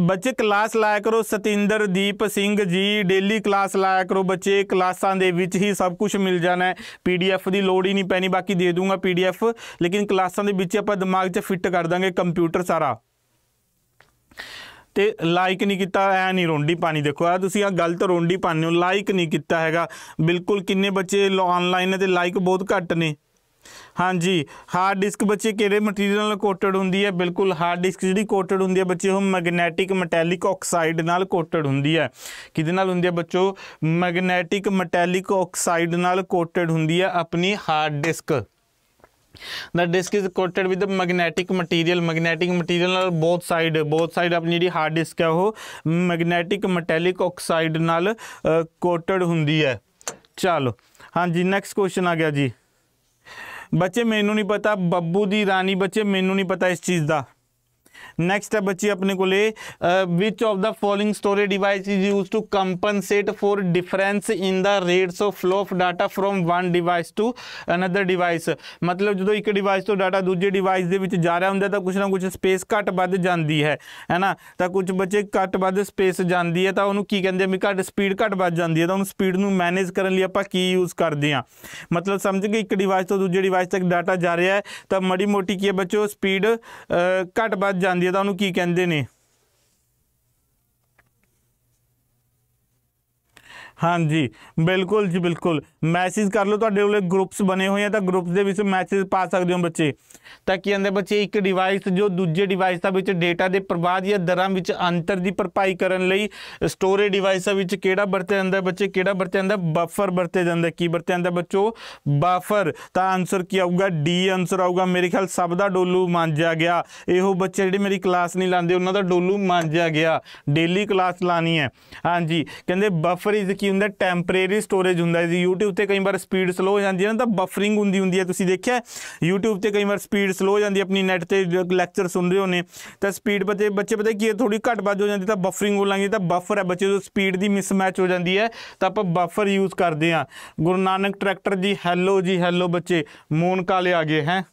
ਬੱਚੇ ਕਲਾਸ ਲਾਇਆ ਕਰੋ ਸਤਿੰਦਰ ਦੀਪ ਸਿੰਘ ਜੀ ਡੇਲੀ ਕਲਾਸ ਲਾਇਆ ਕਰੋ ਬੱਚੇ ਕਲਾਸਾਂ ਦੇ ਵਿੱਚ ਹੀ ਸਭ ਕੁਝ ਮਿਲ ਜਾਣਾ ਹੈ ਪੀਡੀਐਫ ਦੀ ਲੋੜ ਹੀ ਨਹੀਂ ਪੈਣੀ ਬਾਕੀ ਦੇ ਦੂੰਗਾ ਪੀਡੀਐਫ ਲੇਕਿਨ ਕਲਾਸਾਂ ਦੇ ਵਿੱਚ ਆਪਾਂ ਦਿਮਾਗ 'ਚ ਫਿੱਟ ਕਰ ਦਾਂਗੇ ਕੰਪਿਊਟਰ ਸਾਰਾ ਤੇ ਲਾਈਕ ਨਹੀਂ ਕੀਤਾ ਐ ਨਹੀਂ ਰੋਂਡੀ ਪਾਣੀ ਦੇਖੋ ਆ ਤੁਸੀਂ ਆ ਗਲਤ ਰੋਂਡੀ ਪਾਣੀ ਨੂੰ ਲਾਈਕ ਨਹੀਂ ਕੀਤਾ ਹੈਗਾ ਬਿਲਕੁਲ ਕਿੰਨੇ ਬੱਚੇ ਆਨਲਾਈਨ ਤੇ ਲਾਈਕ ਬਹੁਤ ਘੱਟ ਨੇ ਹਾਂਜੀ ਹਾਰਡ ਡਿਸਕ ਬੱਚੇ ਕਿਹੜੇ ਮਟੀਰੀਅਲ ਨਾਲ ਕੋਟਡ ਹੁੰਦੀ ਹੈ ਬਿਲਕੁਲ ਹਾਰਡ ਡਿਸਕ ਜਿਹੜੀ ਕੋਟਡ ਹੁੰਦੀ ਹੈ ਬੱਚੇ ਉਹ ਮੈਗਨੈਟਿਕ ਮੈਟੈਲਿਕ ਆਕਸਾਈਡ ਨਾਲ ਕੋਟਡ ਹੁੰਦੀ ਹੈ ਕਿਹਦੇ ਨਾਲ ਹੁੰਦੀ ਹੈ ਬੱਚੋ ਮੈਗਨੈਟਿਕ ਮੈਟੈਲਿਕ ਆਕਸਾਈਡ ਨਾਲ ਕੋਟਡ ਹੁੰਦੀ ਹੈ ਆਪਣੀ hard disk the disk is coated with magnetic material magnetic material ਨਾਲ ਬੋਥ ਸਾਈਡ ਬੋਥ ਸਾਈਡ ਆਪਣੀ ਜਿਹੜੀ ਹਾਰਡ ਡਿਸਕ ਹੈ ਉਹ ਮੈਗਨੈਟਿਕ ਮੈਟੈਲਿਕ ਆਕਸਾਈਡ ਨਾਲ ਕੋਟਡ ਹੁੰਦੀ ਹੈ ਚਲੋ ਹਾਂਜੀ ਨੈਕਸਟ ਕੁਐਸਚਨ ਆ ਗਿਆ ਜੀ ਬੱਚੇ ਮੈਨੂੰ ਨਹੀਂ ਪਤਾ ਬੱਬੂ ਦੀ ਰਾਣੀ ਬੱਚੇ ਮੈਨੂੰ ਨਹੀਂ ਪਤਾ ਇਸ ਚੀਜ਼ ਦਾ नेक्स्ट है बच्ची अपने को ले which of the following storage device is use to compensate for difference in the rates of flow of data from one device to another device ਮਤਲਬ ਜਦੋਂ ਇੱਕ ਡਿਵਾਈਸ ਤੋਂ ਡਾਟਾ ਦੂਜੇ ਡਿਵਾਈਸ ਦੇ ਵਿੱਚ ਜਾ ਰਿਹਾ ਹੁੰਦਾ ਤਾਂ ਕੁਝ ਨਾ ਕੁਝ ਸਪੇਸ ਘੱਟ ਵੱਧ ਜਾਂਦੀ ਹੈ ਹੈਨਾ ਤਾਂ ਕੁਝ ਬੱਚੇ ਘੱਟ ਵੱਧ ਸਪੇਸ ਜਾਂਦੀ ਹੈ ਤਾਂ ਉਹਨੂੰ ਕੀ ਕਹਿੰਦੇ ਆ ਵੀ ਘੱਟ ਸਪੀਡ ਘੱਟ ਵੱਧ ਜਾਂਦੀ ਹੈ ਤਾਂ ਉਹਨੂੰ ਸਪੀਡ ਨੂੰ ਮੈਨੇਜ ਕਰਨ ਲਈ ਆਪਾਂ ਕੀ ਯੂਜ਼ ਕਰਦੇ ਆ ਮਤਲਬ ਸਮਝ ਗਏ ਇੱਕ ਡਿਵਾਈਸ ਤੋਂ ਦੂਜੇ ਡਿਵਾਈਸ ਤੱਕ ਡਾਟਾ ਜਾ ਰਿਹਾ ਹੈ ਤਾਂ ਮੜੀ ਮੋਟੀ ਕੀ ਹੈ ਬੱਚੋ ਸਪੀਡ ਘੱਟ ਵੱਧ ਜਾਂਦੀ ਹੁੰਦੀ ਹੈ ਤਾਂ ਉਹਨੂੰ ਕੀ ਕਹਿੰਦੇ ਨੇ ਹਾਂਜੀ ਬਿਲਕੁਲ ਜੀ ਬਿਲਕੁਲ ਮੈਸੇਜ ਕਰ ਲਓ ਤੁਹਾਡੇ ਕੋਲੇ ਗਰੁੱਪਸ ਬਣੇ ਹੋਏ ਆ ਤਾਂ ਗਰੁੱਪਸ ਦੇ ਵਿੱਚ ਮੈਸੇਜ ਪਾ ਸਕਦੇ ਹੋ ਬੱਚੇ ਤਾਂ ਕੀ ਕਹਿੰਦੇ ਬੱਚੇ ਇੱਕ ਡਿਵਾਈਸ ਜੋ ਦੂਜੇ ਡਿਵਾਈਸ ਦਾ ਵਿੱਚ ਡੇਟਾ ਦੇ ਪ੍ਰਵਾਹ ਜਾਂ ਦਰਾਂ ਵਿੱਚ ਅੰਤਰ ਦੀ ਭਰਪਾਈ ਕਰਨ ਲਈ ਸਟੋਰੇਜ ਡਿਵਾਈਸਾਂ ਵਿੱਚ ਕਿਹੜਾ ਵਰਤਿਆ ਜਾਂਦਾ ਬੱਚੇ ਕਿਹੜਾ ਵਰਤਿਆ ਜਾਂਦਾ ਬਫਰ ਵਰਤਿਆ ਜਾਂਦਾ ਕੀ ਵਰਤਿਆ ਜਾਂਦਾ ਬੱਚੋ ਬਫਰ ਤਾਂ ਆਨਸਰ ਕੀ ਆਊਗਾ ਡੀ ਆਨਸਰ ਆਊਗਾ ਮੇਰੇ ਖਿਆਲ ਸਭ ਦਾ ਡੋਲੂ ਮੰਨਿਆ ਗਿਆ ਇਹੋ ਬੱਚੇ ਜਿਹੜੇ ਮੇਰੀ ਕਲਾਸ ਨਹੀਂ ਲਾਂਦੇ ਉਹਨਾਂ ਦਾ ਡੋਲੂ ਮੰਨਿਆ ਗਿਆ ਡੇਲੀ ਕਲਾਸ ਲਾਣੀ ਹੈ ਹਾਂਜੀ ਕਹਿੰਦੇ ਬਫਰ ਇਜ਼ ਕੀ ਹੁੰਦਾ ਟੈਂਪਰੇਰੀ ਸਟੋਰੇਜ ਹੁੰਦਾ ਜੀ YouTube ਤੇ ਕਈ ਵਾਰ ਸਪੀਡ ਸਲੋ ਹੋ ਜਾਂਦੀ ਹੈ ਨਾ ਤਾਂ ਬਫਰਿੰਗ ਹੁੰਦੀ ਹੁੰਦੀ ਹੈ ਤੁਸੀਂ ਦੇਖਿਆ YouTube ਤੇ ਕਈ ਵਾਰ ਸਪੀਡ ਸਲੋ ਹੋ ਜਾਂਦੀ ਹੈ ਆਪਣੀ ਨੈਟ ਤੇ ਲੈਕਚਰ ਸੁਣ ਰਹੇ ਹੋਨੇ ਤਾਂ ਸਪੀਡ ਬੱਚੇ ਬੱਚੇ ਪਤਾ ਕੀ ਹੈ ਥੋੜੀ ਘੱਟ ਵੱਜ ਹੋ ਜਾਂਦੀ ਤਾਂ ਬਫਰਿੰਗ ਹੋ ਲਾਂਗੀ ਤਾਂ ਬਫਰ ਹੈ ਬੱਚੇ ਜੋ ਸਪੀਡ ਦੀ ਮਿਸਮੈਚ ਹੋ ਜਾਂਦੀ ਹੈ ਤਾਂ ਆਪਾਂ ਬਫਰ ਯੂਜ਼ ਕਰਦੇ ਆ ਗੁਰੂ ਨਾਨਕ ਟਰੈਕਟਰ ਜੀ ਹੈਲੋ ਜੀ ਹੈਲੋ ਬੱਚੇ ਮੋਨ ਕਾਲੇ ਆ ਗਏ ਹੈ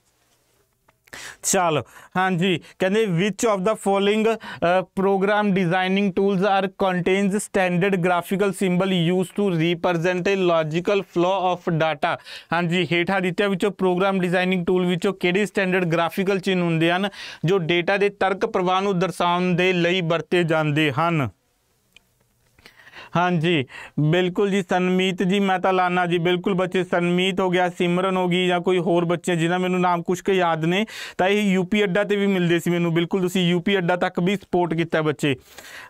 ਚਲੋ ਹਾਂਜੀ ਕਹਿੰਦੇ which of the following program designing tools are contains standard graphical symbol used to represent a logical flow of data ਹਾਂਜੀ ਹੇਠਾਂ ਦਿੱਤੇ ਵਿੱਚੋਂ ਪ੍ਰੋਗਰਾਮ ਡਿਜ਼ਾਈਨਿੰਗ ਟੂਲ ਵਿੱਚੋਂ ਕਿਹੜੇ ਸਟੈਂਡਰਡ ਗ੍ਰਾਫੀਕਲ ਚਿੰਨ੍ਹ ਹੁੰਦੇ ਹਨ ਜੋ ਡਾਟਾ ਦੇ ਤਰਕ ਪ੍ਰਵਾਹ ਨੂੰ ਦਰਸਾਉਣ ਦੇ ਲਈ ਵਰਤੇ ਜਾਂਦੇ ਹਨ ਹਾਂਜੀ ਬਿਲਕੁਲ ਜੀ ਸਨਮੀਤ ਜੀ ਮੈਂ ਤਾਂ ਲਾਨਾ ਜੀ ਬਿਲਕੁਲ ਬੱਚੇ ਸਨਮੀਤ ਹੋ ਗਿਆ ਸਿਮਰਨ ਹੋ ਗਈ ਜਾਂ ਕੋਈ ਹੋਰ ਬੱਚੇ ਜਿਨ੍ਹਾਂ ਮੈਨੂੰ ਨਾਮ ਕੁਝ ਕੇ ਯਾਦ ਨੇ ਤਾਂ ਇਹ ਯੂਪੀ ਅੱਡਾ ਤੇ ਵੀ ਮਿਲਦੇ ਸੀ ਮੈਨੂੰ ਬਿਲਕੁਲ ਤੁਸੀਂ ਯੂਪੀ ਅੱਡਾ ਤੱਕ ਵੀ ਸਪੋਰਟ ਕੀਤਾ ਬੱਚੇ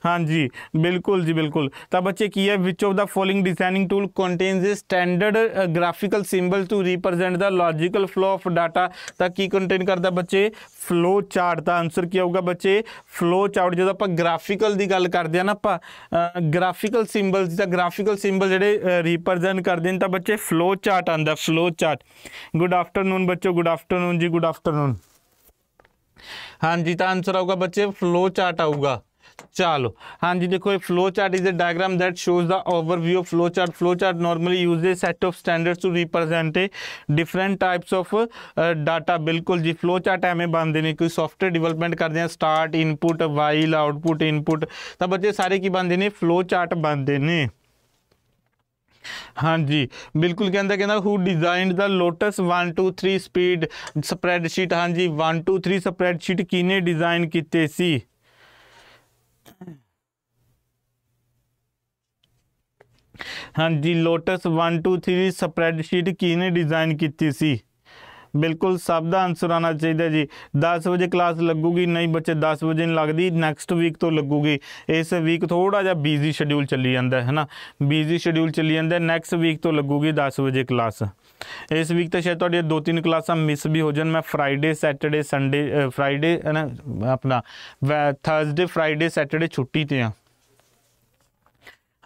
ਹਾਂਜੀ ਬਿਲਕੁਲ ਜੀ ਬਿਲਕੁਲ ਤਾਂ ਬੱਚੇ ਕੀ ਹੈ which of the following designing tool contains ਇਸ standard graphical symbol to represent the logical flow of data ਤਾਂ ਕੀ ਕੰਟੇਨ ਕਰਦਾ ਬੱਚੇ ਫਲੋ ਚਾਰਟ ਦਾ ਆਨਸਰ ਕੀ ਆਊਗਾ ਬੱਚੇ ਫਲੋ ਚਾਰਟ ਜਦੋਂ ਆਪਾਂ ਗ੍ਰਾਫਿਕਲ ਦੀ ਗੱਲ ਕਰਦੇ ਆ ਨਾ ਆਪਾਂ ਗ੍ਰਾਫਿਕਲ ਸਿੰਬਲਸ ਜਾਂ ਗ੍ਰਾਫੀਕਲ ਸਿੰਬਲ ਜਿਹੜੇ ਰਿਪਰੈਜ਼ੈਂਟ ਕਰਦੇ ਨੇ ਤਾਂ ਬੱਚੇ ਫਲੋ ਚਾਰਟ ਆਂਦਾ ਫਲੋ ਚਾਰਟ ਗੁੱਡ ਆਫਟਰਨੂਨ ਬੱਚੋ ਗੁੱਡ ਆਫਟਰਨੂਨ ਜੀ ਗੁੱਡ ਆਫਟਰਨੂਨ ਹਾਂਜੀ ਤਾਂ ਆਨਸਰ ਆਊਗਾ ਬੱਚੇ ਫਲੋ ਚਾਰਟ ਆਊਗਾ चलो हाँ जी देखो ये flow chart is a diagram that shows the overview of flow chart flow chart normally use a set of standards to represent a different types of data बिल्कुल जी फ्लो चार्ट हमें बनते देने कोई सॉफ्टवेयर डेवलपमेंट कर दें start input while output input तो बच्चे सारे की बनते देने फ्लो चार्ट बनते देने हाँ जी बिल्कुल कहता कहना who design the Lotus one two three speed spreadsheet हाँ जी वन टू थ्री स्प्रैडशीट किने डिजाइन किए सी ਹਾਂਜੀ ਲੋਟਸ 1 2 3 ਸਪਰੈਡਸ਼ੀਟ ਕਿਹਨੇ ਡਿਜ਼ਾਈਨ ਕੀਤੀ ਸੀ ਬਿਲਕੁਲ ਸਭ ਦਾ ਆਨਸਰ ਆਣਾ ਚਾਹੀਦਾ ਜੀ 10 ਵਜੇ ਕਲਾਸ ਲੱਗੂਗੀ ਨਹੀਂ ਬੱਚੇ 10 ਵਜੇ ਨਹੀਂ ਲੱਗਦੀ ਨੈਕਸਟ ਵੀਕ ਤੋਂ ਲੱਗੂਗੀ ਇਸ ਵੀਕ ਥੋੜਾ ਜਿਹਾ ਬੀਜ਼ੀ ਸ਼ਡਿਊਲ ਚੱਲੀ ਜਾਂਦਾ ਹੈ ਨਾ ਬੀਜ਼ੀ ਸ਼ਡਿਊਲ ਚੱਲੀ ਜਾਂਦਾ ਨੈਕਸਟ ਵੀਕ ਤੋਂ ਲੱਗੂਗੀ 10 ਵਜੇ ਕਲਾਸ ਇਸ ਵੀਕ ਤੇ ਸ਼ਾਇਦ ਤੁਹਾਡੇ ਦੋ ਤਿੰਨ ਕਲਾਸਾਂ ਮਿਸ ਵੀ ਹੋ ਜਾਣ ਮੈਂ ਫਰਾਈਡੇ ਸੈਟਰਡੇ ਸੰਡੇ ਫਰਾਈਡੇ ਨਾ ਆਪਣਾ ਥਰਸਡੇ ਫਰਾਈਡੇ ਸੈਟਰਡੇ ਛੁੱਟੀ ਤੇ ਆ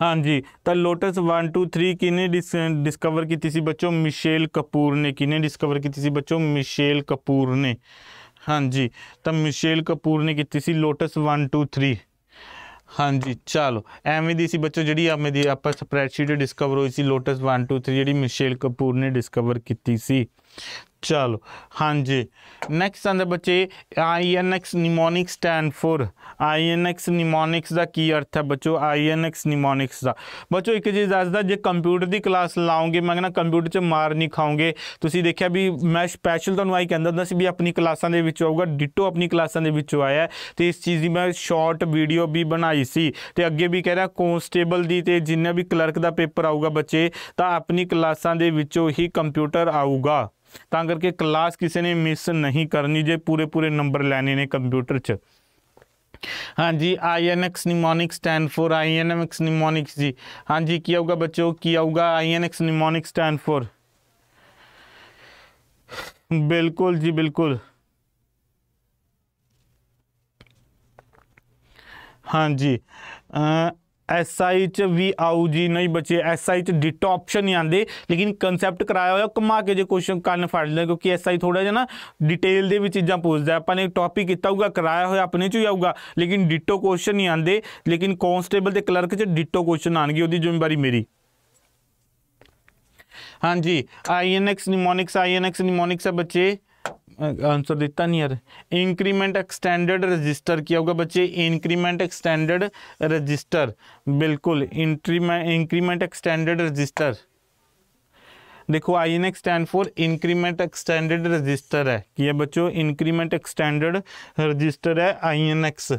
ਹਾਂਜੀ ਤਾਂ ਲੋਟਸ 1 2 3 ਕਿਨੇ ਡਿਸਕਵਰ ਕੀਤੀ ਸੀ ਬੱਚੋ ਮਿਸ਼ੇਲ ਕਪੂਰ ਨੇ ਕਿਨੇ ਡਿਸਕਵਰ ਕੀਤੀ ਸੀ ਬੱਚੋ ਮਿਸ਼ੇਲ ਕਪੂਰ ਨੇ ਹਾਂਜੀ ਤਾਂ ਮਿਸ਼ੇਲ ਕਪੂਰ ਨੇ ਕੀਤੀ ਸੀ ਲੋਟਸ 1 2 3 ਹਾਂਜੀ ਚਲੋ ਐਵੇਂ ਦੀ ਸੀ ਬੱਚੋ ਜਿਹੜੀ ਆਵੇਂ ਦੀ ਆਪਾਂ ਸਪਰੈਡਸ਼ੀਟ ਡਿਸਕਵਰ ਹੋਈ ਸੀ ਲੋਟਸ 1 2 3 ਜਿਹੜੀ ਮਿਸ਼ੇਲ ਕਪੂਰ ਨੇ ਡਿਸਕਵਰ ਕੀਤੀ ਸੀ ਚਲੋ ਹਾਂਜੀ ਨੈਕਸਟ ਆਂਦੇ ਬੱਚੇ ਆਈਐਨਐਕਸ ਨਿਮੋਨਿਕ ਸਟੈਂਡ ਐਨ ਆਈਐਨਐਕਸ ਨਿਮੋਨਿਕਸ ਦਾ ਕੀ ਅਰਥ ਹੈ ਬੱਚੋ ਆਈਐਨਐਕਸ ਨਿਮੋਨਿਕਸ ਦਾ ਬੱਚੋ ਇੱਕ ਚੀਜ਼ ਦੱਸਦਾ ਜੇ ਕੰਪਿਊਟਰ ਦੀ ਕਲਾਸ ਲਾਉਂਗੇ ਮੈਂ ਕਹਿੰਦਾ ਕੰਪਿਊਟਰ 'ਚ ਮਾਰ ਨਹੀਂ ਖਾਉਂਗੇ ਤੁਸੀਂ ਦੇਖਿਆ ਵੀ ਮੈਂ ਸਪੈਸ਼ਲ ਤੁਹਾਨੂੰ ਆਈ ਕਹਿੰਦਾ ਹੁੰਦਾ ਸੀ ਵੀ ਆਪਣੀ ਕਲਾਸਾਂ ਦੇ ਵਿੱਚ ਆਊਗਾ ਡਿਟੋ ਆਪਣੀ ਕਲਾਸਾਂ ਦੇ ਵਿੱਚੋਂ ਆਇਆ ਤੇ ਇਸ ਚੀਜ਼ ਦੀ ਮੈਂ ਸ਼ਾਰਟ ਵੀਡੀਓ ਵੀ ਬਣਾਈ ਸੀ ਤੇ ਅੱਗੇ ਵੀ ਕਹਿ ਰਿਹਾ ਕਨਸਟੇਬਲ ਦੀ ਤੇ ਜਿੰਨੇ ਵੀ ਕਲਰਕ ਦਾ ਪੇਪਰ ਆਊਗਾ ਬੱਚੇ ਤਾਂ ਆਪਣੀ ਕਲਾਸਾਂ ਦੇ ਵਿੱਚੋਂ ਹੀ ਕੰਪਿਊਟਰ ਆਊਗਾ ਤਾਂ करके क्लास किसी ने मिस नहीं करनी ਮਿਸ पूरे पूरे नंबर लेने ने कंप्यूटर च हाँ जी I N X mnemonic stand for I for X mnemonics जी हाँ जी किया होगा बच्चों की आऊगा I N X mnemonic stand for बिल्कुल जी बिल्कुल हाँ जी आ, ਐਸਆਈ ਚ ਵੀ ਆਊ ਜੀ ਨਹੀਂ ਬਚੇ ਐਸਆਈ ਚ ਡਿਟੋ ਆਪਸ਼ਨ ਨਹੀਂ ਆਂਦੇ ਲੇਕਿਨ ਕਨਸੈਪਟ ਕਰਾਇਆ ਹੋਇਆ ਕਮਾ ਕੇ ਜੇ ਕੁਐਸਚਨ ਕੰਨ ਫੜ ਲੈ ਕਿਉਂਕਿ ਐਸਆਈ ਥੋੜਾ ਜਿਹਾ ਨਾ ਡਿਟੇਲ ਦੇ ਵਿੱਚ ਚੀਜ਼ਾਂ ਪੁੱਛਦਾ ਆਪਾਂ ਨੇ ਟੌਪਿਕ ਕੀਤਾ ਹੋਊਗਾ ਕਰਾਇਆ ਹੋਇਆ ਆਪਣੇ ਚ ਹੀ ਆਊਗਾ ਲੇਕਿਨ ਡਿਟੋ ਕੁਐਸਚਨ ਨਹੀਂ ਆਂਦੇ ਲੇਕਿਨ ਕਨਸਟੇਬਲ ਤੇ ਕਲਰਕ ਚ ਡਿਟੋ ਕੁਐਸਚਨ ਆਣਗੇ ਉਹਦੀ ਜ਼ਿੰਮੇਵਾਰੀ ਮੇਰੀ ਹਾਂਜੀ ਆਈਐਨਐਕਸ ਨਿਮੋਨਿਕਸ ਆਈਐਨਐਕਸ ਨਿਮੋਨਿਕਸ ਹੈ ਬੱਚੇ आंसर दिता नहीं यार इंक्रीमेंट एक्सटेंडेड रजिस्टर किया होगा बच्चे इंक्रीमेंट एक्सटेंडेड रजिस्टर बिल्कुल इंक्रीमेंट एक्सटेंडेड रजिस्टर देखो I N stand for increment extended register है ये बच्चों इंक्रीमेंट एक्सटेंडेड रजिस्टर है आई एन एक्स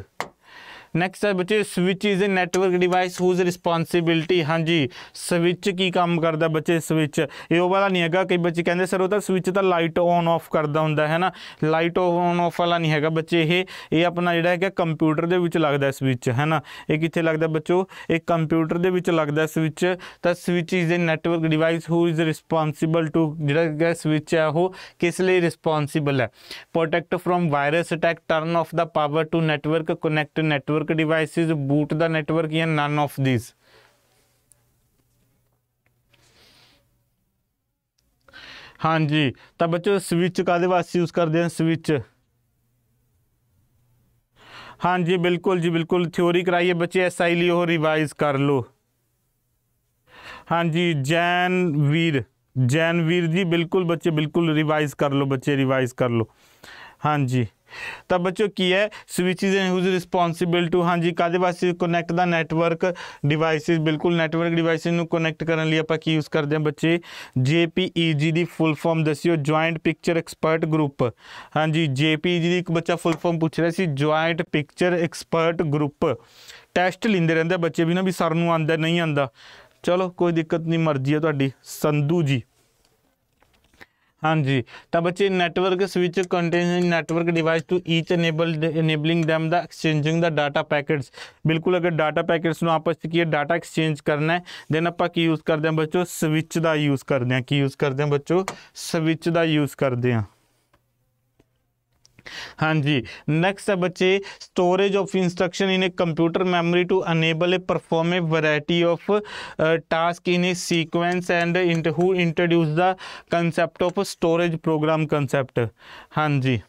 नैक्सट है बच्चे switch is a network device whose responsibility हाँ जी स्विच की काम करता बच्चे स्विच यो वाला नहीं है कई बच्चे कहें सर वो तो स्विच तो लाइट ऑन ऑफ करता हूँ है ना लाइट ऑन ऑफ वाला नहीं है बच्चे ये ये अपना जोड़ा है कंप्यूटर के लगता स्विच है ना ये कितने लगता बच्चों एक कंप्यूटर के लगता स्विच तो switch is a network device who is responsible to जो स्विच है वह किसल रिसपोंसीबल है protect from virus attack turn off the power to network connect network network devices boot the network in none of these हाँ जी तो बच्चों switch कादे वास्ते यूज करते हैं स्विच हाँ जी बिल्कुल जी बिल्कुल थ्योरी कराइए बच्चे एस आई लियो रिवाइज कर लो हाँ जी जैन वीर जैन वीर जी बिल्कुल बच्चे बिल्कुल रिवाइज कर लो बच्चे रिवाइज कर लो हाँ जी ਤਾਂ ਬੱਚੋ ਕੀ ਹੈ switches and whose responsible to ਹਾਂਜੀ ਕਾਦੇ ਵਾਸਤੇ ਕਨੈਕਟ ਦਾ ਨੈਟਵਰਕ ਡਿਵਾਈਸਿਸ ਬਿਲਕੁਲ ਨੈਟਵਰਕ ਡਿਵਾਈਸਿਸ ਨੂੰ ਕਨੈਕਟ ਕਰਨ ਲਈ ਆਪਾਂ ਕੀ ਯੂਜ਼ ਕਰਦੇ ਹਾਂ ਬੱਚੇ JPEG ਦੀ ਫੁੱਲ ਫਾਰਮ ਦੱਸਿਓ ਜੁਆਇੰਟ ਪਿਕਚਰ ਐਕਸਪਰਟ ਗਰੁੱਪ ਹਾਂਜੀ JPEG ਦੀ ਇੱਕ ਬੱਚਾ ਫੁੱਲ ਫਾਰਮ ਪੁੱਛ ਰਿਹਾ ਸੀ joint picture expert group test ਲਿੰਦੇ ਰਹਿੰਦੇ ਬੱਚੇ ਵੀ ਨਾ ਵੀ ਸਰ ਨੂੰ ਆਂਦਾ ਨਹੀਂ ਆਂਦਾ ਚਲੋ ਕੋਈ ਦਿੱਕਤ ਨਹੀਂ ਮਰਜ਼ੀ ਹੈ ਤੁਹਾਡੀ ਸੰਧੂ ਜੀ हाँ जी तो बच्चे network switch contain network device to each enabled enabling them the exchanging the data packets बिल्कुल अगर डाटा पैकेट्स ਨੂੰ ਆਪਸ ਵਿੱਚ ਕੀ ਡਾਟਾ ਐਕਸਚੇਂਜ ਕਰਨਾ ਹੈ ਦੈਨ ਆਪਾਂ ਕੀ ਯੂਜ਼ ਕਰਦੇ ਹਾਂ ਬੱਚੋ ਸਵਿਚ ਦਾ ਯੂਜ਼ ਕਰਦੇ ਹਾਂ ਕੀ ਯੂਜ਼ ਕਰਦੇ ਹਾਂ ਬੱਚੋ ਸਵਿਚ ਦਾ ਯੂਜ਼ हाँ जी नेक्स्ट है बच्चे storage of instruction in a computer memory to enable a perform a variety of task in a sequence and who introduce the concept of storage program concept हाँ जी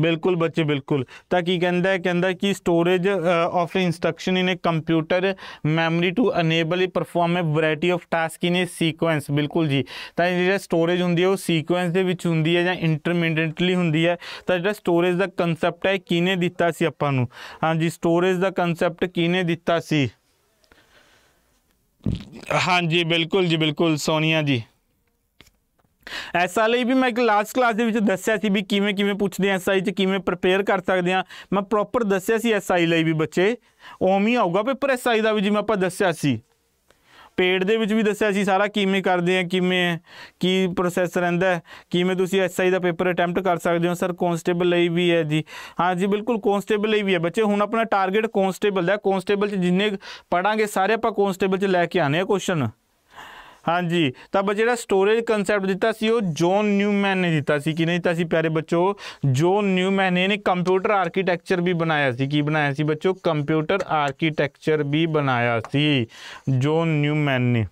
ਬਿਲਕੁਲ ਬੱਚੇ ਬਿਲਕੁਲ ਤਾਂ ਕੀ ਕਹਿੰਦਾ ਹੈ ਕਹਿੰਦਾ ਕਿ storage of instruction in a computer memory to enable a perform a variety of task in a sequence ਬਿਲਕੁਲ ਜੀ ਤਾਂ ਜਿਹੜਾ ਸਟੋਰੇਜ ਹੁੰਦੀ ਹੈ ਉਹ ਸੀਕੁਐਂਸ ਦੇ ਵਿੱਚ ਹੁੰਦੀ ਹੈ ਜਾਂ ਇੰਟਰਮੀਡੀਏਟਲੀ ਹੁੰਦੀ ਹੈ ਤਾਂ ਜਿਹੜਾ ਸਟੋਰੇਜ ਦਾ ਕਨਸੈਪਟ ਹੈ ਕਿਨੇ ਦਿੱਤਾ ਸੀ ਆਪਾਂ ਨੂੰ ਹਾਂਜੀ ਸਟੋਰੇਜ ਦਾ ਕਨਸੈਪਟ ਕਿਨੇ ਦਿੱਤਾ ਸੀ ਹਾਂਜੀ ਬਿਲਕੁਲ ਜੀ ਬਿਲਕੁਲ ਸੋਨੀਆ ਜੀ ਲਈ ਵੀ ਮੈਂ ਇੱਕ ਲਾਸਟ ਕਲਾਸ ਦੇ ਵਿੱਚ ਦੱਸਿਆ ਸੀ ਵੀ ਕਿਵੇਂ ਕਿਵੇਂ ਪੁੱਛਦੇ ਐਸਆਈ ਚ ਕਿਵੇਂ ਪ੍ਰਪੇਅਰ ਕਰ ਸਕਦੇ ਆ ਮੈਂ ਪ੍ਰੋਪਰ ਦੱਸਿਆ ਸੀ ਐਸਆਈ ਲਈ ਵੀ ਬੱਚੇ ਓਵੇਂ ਹੀ ਆਊਗਾ ਪੇਪਰ ਐਸਆਈ ਦਾ ਵੀ ਜਿਵੇਂ ਆਪਾਂ ਦੱਸਿਆ ਸੀ ਪੇਡ ਦੇ ਵਿੱਚ ਵੀ ਦੱਸਿਆ ਸੀ ਸਾਰਾ ਕਿਵੇਂ ਕਰਦੇ ਆ ਕਿਵੇਂ ਕੀ ਪ੍ਰੋਸੈਸ ਰਹਿੰਦਾ ਹੈ ਕਿਵੇਂ ਤੁਸੀਂ ਐਸਆਈ ਦਾ ਪੇਪਰ ਅਟੈਂਪਟ ਕਰ ਸਕਦੇ ਹੋ ਸਰ ਕਨਸਟੇਬਲ ਲਈ ਵੀ ਹੈ ਜੀ ਹਾਂ ਜੀ ਬਿਲਕੁਲ ਕਨਸਟੇਬਲ ਲਈ ਵੀ ਹੈ ਬੱਚੇ ਹੁਣ ਆਪਣਾ ਟਾਰਗੇਟ ਕਨਸਟੇਬਲ ਦਾ ਕਨਸਟੇਬਲ 'ਚ ਜਿੰਨੇ ਪੜਾਂਗੇ ਸਾਰੇ ਆਪਾਂ ਕਨਸਟੇਬਲ 'ਚ ਲੈ ਕੇ ਆਨੇ ਆ ਕੁਐਸਚਨ ਹਾਂਜੀ ਤਾਂ ਬਸ ਜਿਹੜਾ ਸਟੋਰੇਜ ਕਨਸੈਪਟ ਦਿੱਤਾ ਸੀ ਉਹ ਜੋਨ ਨਿਊਮੈਨ ਨੇ ਦਿੱਤਾ ਸੀ ਕਿ ਨਹੀਂ ਤਾਂ ਸੀ ਪਿਆਰੇ ਬੱਚੋ ਜੋਨ ਨਿਊਮੈਨ ਨੇ ਕੰਪਿਊਟਰ ਆਰਕੀਟੈਕਚਰ ਵੀ ਬਣਾਇਆ ਸੀ ਕੀ ਬਣਾਇਆ ਸੀ ਬੱਚੋ ਕੰਪਿਊਟਰ ਆਰਕੀਟੈਕਚਰ ਵੀ ਬਣਾਇਆ ਸੀ ਜੋਨ ਨਿਊਮੈਨ ਨੇ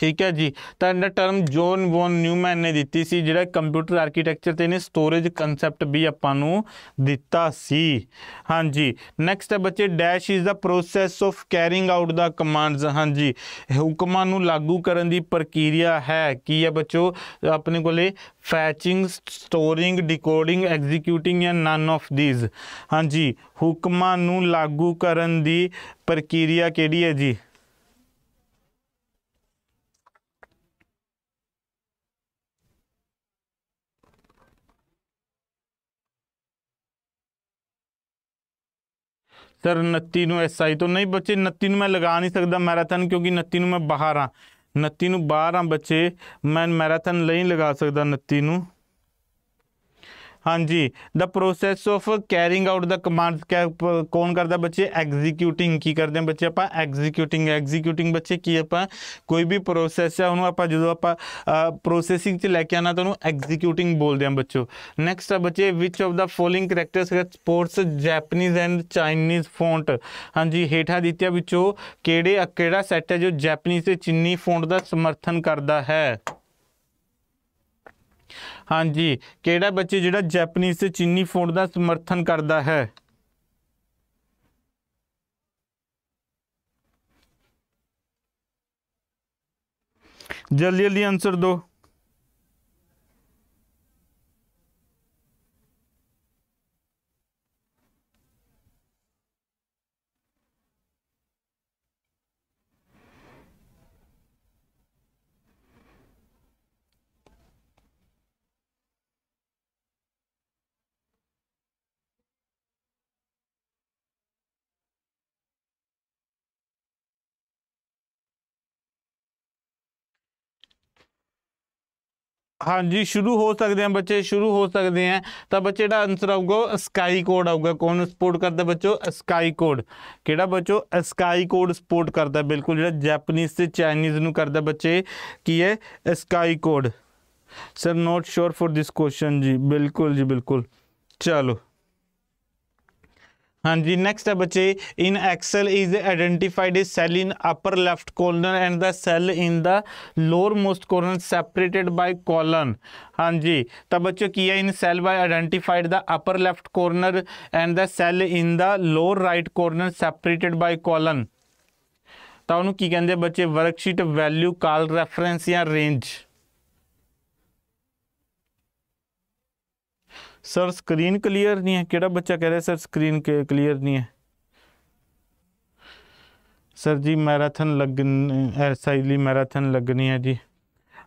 ਠੀਕ ਹੈ ਜੀ ਤਾਂ ਇਹਨਾਂ ਟਰਮ ਜੋਨ ਵੌਨ ਨਿਊਮੈਨ ਨੇ ਦਿੱਤੀ ਸੀ ਜਿਹੜਾ ਕੰਪਿਊਟਰ ਆਰਕੀਟੈਕਚਰ ਤੇ ਨੇ ਸਟੋਰੇਜ ਕਨਸੈਪਟ ਵੀ ਆਪਾਂ ਨੂੰ ਦਿੱਤਾ ਸੀ ਹਾਂਜੀ ਨੈਕਸਟ ਹੈ ਬੱਚੇ dash is the process of carrying out the commands ਹਾਂਜੀ ਹੁਕਮਾਂ ਨੂੰ ਲਾਗੂ ਕਰਨ ਦੀ ਪ੍ਰਕਿਰਿਆ ਹੈ ਕੀ ਹੈ ਬੱਚੋ ਆਪਣੇ ਕੋਲੇ fetching storing decoding executing and none of these ਹਾਂਜੀ ਹੁਕਮਾਂ ਨੂੰ ਲਾਗੂ ਕਰਨ ਦੀ ਪ੍ਰਕਿਰਿਆ ਕਿਹੜੀ ਹੈ ਜੀ ਸਰ 29 ਨੂੰ ਐਸਆਈ ਤੋਂ ਨਹੀਂ ਬੱਚੇ 29 ਨੂੰ ਮੈਂ ਲਗਾ ਨਹੀਂ ਸਕਦਾ ਮੈਰਾਥਨ ਕਿਉਂਕਿ 29 ਨੂੰ ਮੈਂ ਬਾਹਰ ਆ 29 ਨੂੰ ਬਾਹਰ ਆ ਬੱਚੇ ਮੈਂ ਮੈਰਾਥਨ ਨਹੀਂ ਲਗਾ ਸਕਦਾ 29 ਨੂੰ ਹਾਂਜੀ the process of carrying out the command ਕੌਣ ਕਰਦਾ ਬੱਚੇ ਐਗਜ਼ੀਕਿਊਟਿੰਗ ਕੀ ਕਰਦੇ ਆ ਬੱਚੇ ਆਪਾਂ ਐਗਜ਼ੀਕਿਊਟਿੰਗ ਐਗਜ਼ੀਕਿਊਟਿੰਗ ਬੱਚੇ ਕੀ ਆਪਾਂ ਕੋਈ ਵੀ ਪ੍ਰੋਸੈਸ ਆ ਉਹਨੂੰ ਆਪਾਂ ਜਦੋਂ ਆਪਾਂ ਪ੍ਰੋਸੈਸਿੰਗ 'ਚ ਲੈ ਕੇ ਆਣਾ ਤਾਂ ਉਹਨੂੰ ਐਗਜ਼ੀਕਿਊਟਿੰਗ ਬੋਲਦੇ ਆ ਬੱਚੋ ਨੈਕਸਟ ਆ ਬੱਚੇ which of the following characters supports Japanese and Chinese font ਹਾਂਜੀ ਹੇਠਾਂ ਦਿੱਤਿਆ ਵਿੱਚੋਂ ਕਿਹੜੇ ਕਿਹੜਾ ਸੈਟ ਹੈ ਜੋ ਜੈਪਨੀਜ਼ ਤੇ ਚੀਨੀ ਫੌਂਟ ਦਾ ਸਮਰਥਨ ਕਰਦਾ ਹੈ ਹਾਂਜੀ ਕਿਹੜਾ ਬੱਚੇ ਜਿਹੜਾ ਜੈਪਨੀਜ਼ ਤੇ ਚੀਨੀ ਫੂਡ ਦਾ ਸਮਰਥਨ ਕਰਦਾ ਹੈ ਜਲਦੀ ਜਲਦੀ ਆਨਸਰ ਦਿਓ ਹਾਂਜੀ ਸ਼ੁਰੂ ਹੋ ਸਕਦੇ ਆ ਬੱਚੇ ਸ਼ੁਰੂ ਹੋ ਸਕਦੇ ਆ ਤਾਂ ਬੱਚੇ ਦਾ ਆਨਸਰ ਆਊਗਾ ਸਕਾਈ ਕੋਡ ਆਊਗਾ ਕੌਣ ਸਪੋਰਟ ਕਰਦਾ ਬੱਚੋ ਸਕਾਈ ਕੋਡ ਕਿਹੜਾ ਬੱਚੋ ਸਕਾਈ ਕੋਡ ਸਪੋਰਟ ਕਰਦਾ ਬਿਲਕੁਲ ਜਿਹੜਾ ਜਾਪਾਨੀਜ਼ ਤੇ ਚਾਈਨੀਜ਼ ਨੂੰ ਕਰਦਾ ਬੱਚੇ ਕੀ ਹੈ ASCII code sir not sure for this question ਜੀ ਬਿਲਕੁਲ ਜੀ ਬਿਲਕੁਲ ਚਲੋ ਹਾਂਜੀ ਨੈਕਸਟ ਹੈ ਬੱਚੇ in Excel is identified is cell in upper left corner and the cell in the lower most corner separated by colon ਹਾਂਜੀ ਤਾਂ ਬੱਚੋ ਕੀ ਹੈ in cell by identified the upper left corner and the cell in the lower right corner separated by colon ਤਾਂ ਉਹਨੂੰ ਕੀ ਕਹਿੰਦੇ ਬੱਚੇ ਵਰਕਸ਼ੀਟ ਵੈਲਿਊ ਕਾਲ ਰੈਫਰੈਂਸ ਜਾਂ ਰੇਂਜ ਸਰ ਸਕਰੀਨ ਕਲੀਅਰ ਨਹੀਂ ਹੈ ਕਿਹੜਾ ਬੱਚਾ ਕਹਿ ਰਿਹਾ ਸਰ ਸਕਰੀਨ ਕਲੀਅਰ ਨਹੀਂ ਹੈ ਸਰ ਜੀ ਮੈਰਾਥਨ ਲੱਗਣ ਐਸਆਈ ਲਈ ਮੈਰਾਥਨ ਲੱਗਣੀ ਹੈ ਜੀ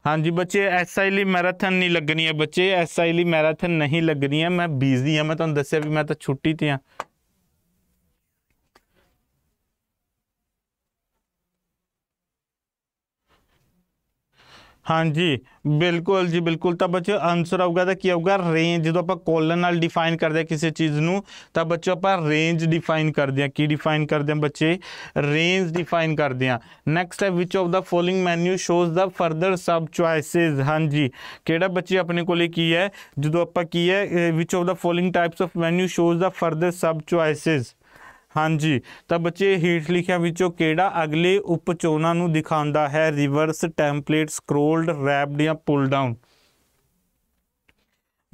ਹਾਂਜੀ ਬੱਚੇ ਐਸਆਈ ਲਈ ਮੈਰਾਥਨ ਨਹੀਂ ਲੱਗਣੀ ਹੈ ਬੱਚੇ ਐਸਆਈ ਲਈ ਮੈਰਾਥਨ ਨਹੀਂ ਲੱਗਣੀ ਹੈ ਮੈਂ ਬੀਜ਼ੀ ਹਾਂ ਮੈਂ ਤੁਹਾਨੂੰ ਦੱਸਿਆ ਵੀ ਮੈਂ ਤਾਂ ਛੁੱਟੀ ਤੇ ਹਾਂ ਹਾਂਜੀ ਬਿਲਕੁਲ ਜੀ ਬਿਲਕੁਲ ਤਾਂ ਬੱਚੇ ਆਨਸਰ ਆਊਗਾ ਤਾਂ ਕੀ ਆਊਗਾ ਰੇਂਜ ਜਦੋਂ ਆਪਾਂ ਕੋਲਨ ਨਾਲ ਡਿਫਾਈਨ ਕਰਦੇ ਆ ਕਿਸੇ ਚੀਜ਼ ਨੂੰ ਤਾਂ ਬੱਚੇ ਆਪਾਂ ਰੇਂਜ ਡਿਫਾਈਨ ਕਰਦੇ ਆ ਕੀ ਡਿਫਾਈਨ ਕਰਦੇ ਆ ਬੱਚੇ ਰੇਂਜ ਡਿਫਾਈਨ ਕਰਦੇ ਆ ਨੈਕਸਟ ਹੈ which of the following menu shows the further sub choices ਹਾਂਜੀ ਕਿਹੜਾ ਬੱਚੇ ਆਪਣੇ ਕੋਲੇ ਕੀ ਹੈ ਜਦੋਂ ਆਪਾਂ ਕੀ ਹੈ which of the following types of menu shows the further sub choices ਹਾਂਜੀ ਤਾਂ ਬੱਚੇ ਹੀਟ ਲਿਖਿਆ ਵਿੱਚੋਂ ਕਿਹੜਾ ਅਗਲੇ ਉਪਚੋਣਾਂ ਨੂੰ ਦਿਖਾਉਂਦਾ ਹੈ ਰਿਵਰਸ ਟੈਂਪਲੇਟ ਸਕਰੋਲਡ ਰੈਪਡ ਜਾਂ ਪੁਲ ਡਾਊਨ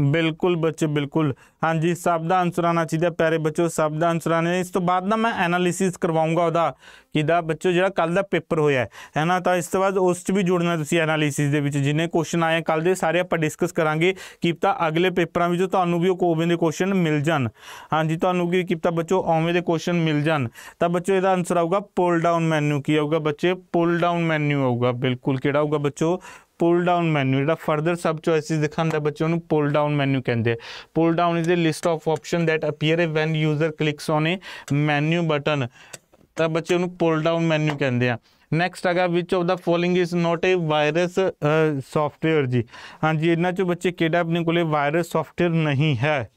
ਬਿਲਕੁਲ ਬੱਚੇ ਬਿਲਕੁਲ ਹਾਂਜੀ ਸਭ ਦਾ ਆਨਸਰ ਆਣਾ ਚਾਹੀਦਾ ਪਿਆਰੇ ਬੱਚੋ ਸਭ ਦਾ ਆਨਸਰ ਆਣਾ ਇਸ ਤੋਂ ਬਾਅਦ ਨਾ ਮੈਂ ਐਨਾਲਿਸਿਸ ਕਰਵਾਉਂਗਾ ਉਹਦਾ ਕਿਦਾ ਬੱਚੋ ਜਿਹੜਾ ਕੱਲ ਦਾ ਪੇਪਰ ਹੋਇਆ ਹੈ ਨਾ ਤਾਂ ਇਸ ਤੋਂ ਬਾਅਦ ਉਸ 'ਚ ਵੀ ਜੁੜਨਾ ਤੁਸੀਂ ਐਨਾਲਿਸਿਸ ਦੇ ਵਿੱਚ ਜਿੰਨੇ ਕੁਐਸਚਨ ਆਏ ਕੱਲ ਦੇ ਸਾਰੇ ਆਪਾਂ ਡਿਸਕਸ ਕਰਾਂਗੇ ਕਿਪਤਾ ਅਗਲੇ ਪੇਪਰਾਂ ਵਿੱਚ ਤੁਹਾਨੂੰ ਵੀ ਉਹ ਕੋਵੇਂ ਦੇ ਕੁਐਸਚਨ ਮਿਲ ਜਾਣ ਹਾਂਜੀ ਤੁਹਾਨੂੰ ਕੀ ਕੀਤਾ ਬੱਚੋ ਓਵੇਂ ਦੇ ਕੁਐਸਚਨ ਮਿਲ ਜਾਣ ਤਾਂ ਬੱਚੋ ਇਹਦਾ ਆਨਸਰ ਆਊਗਾ ਪੁਲ ਡਾਊਨ ਮੈਨੂ ਕੀ ਆਊਗਾ ਬੱਚੇ ਪੁਲ ਡਾਊਨ ਮੈਨੂ ਆਊਗਾ ਬਿਲਕੁਲ ਕਿਹੜਾ ਆਊਗਾ ਬੱਚੋ ਪੁਲ ਡਾਊਨ ਮੈਨੂ ਜਿਹੜਾ ਫਰਦਰ ਸਬ ਚੋਇਸਿਸ ਦਿਖਾਉਂਦਾ ਬੱਚਿਆਂ ਨੂੰ ਪੁਲ ਡਾਊਨ ਮੈਨੂ ਕਹਿੰਦੇ ਆ pull down is a list of option that appear when user clicks on a menu button ਤਾਂ ਬੱਚੇ ਨੂੰ ਪੁਲ ਡਾਊਨ ਮੈਨੂ ਕਹਿੰਦੇ ਆ ਨੈਕਸਟ ਹੈਗਾ which of the following is not a virus software ਜੀ ਹਾਂਜੀ ਇਹਨਾਂ ਚੋਂ ਬੱਚੇ ਕਿਹੜਾ ਆਪਣੇ ਕੋਲੇ ਵਾਇਰਸ ਸੌਫਟਵੇਅਰ ਨਹੀਂ ਹੈ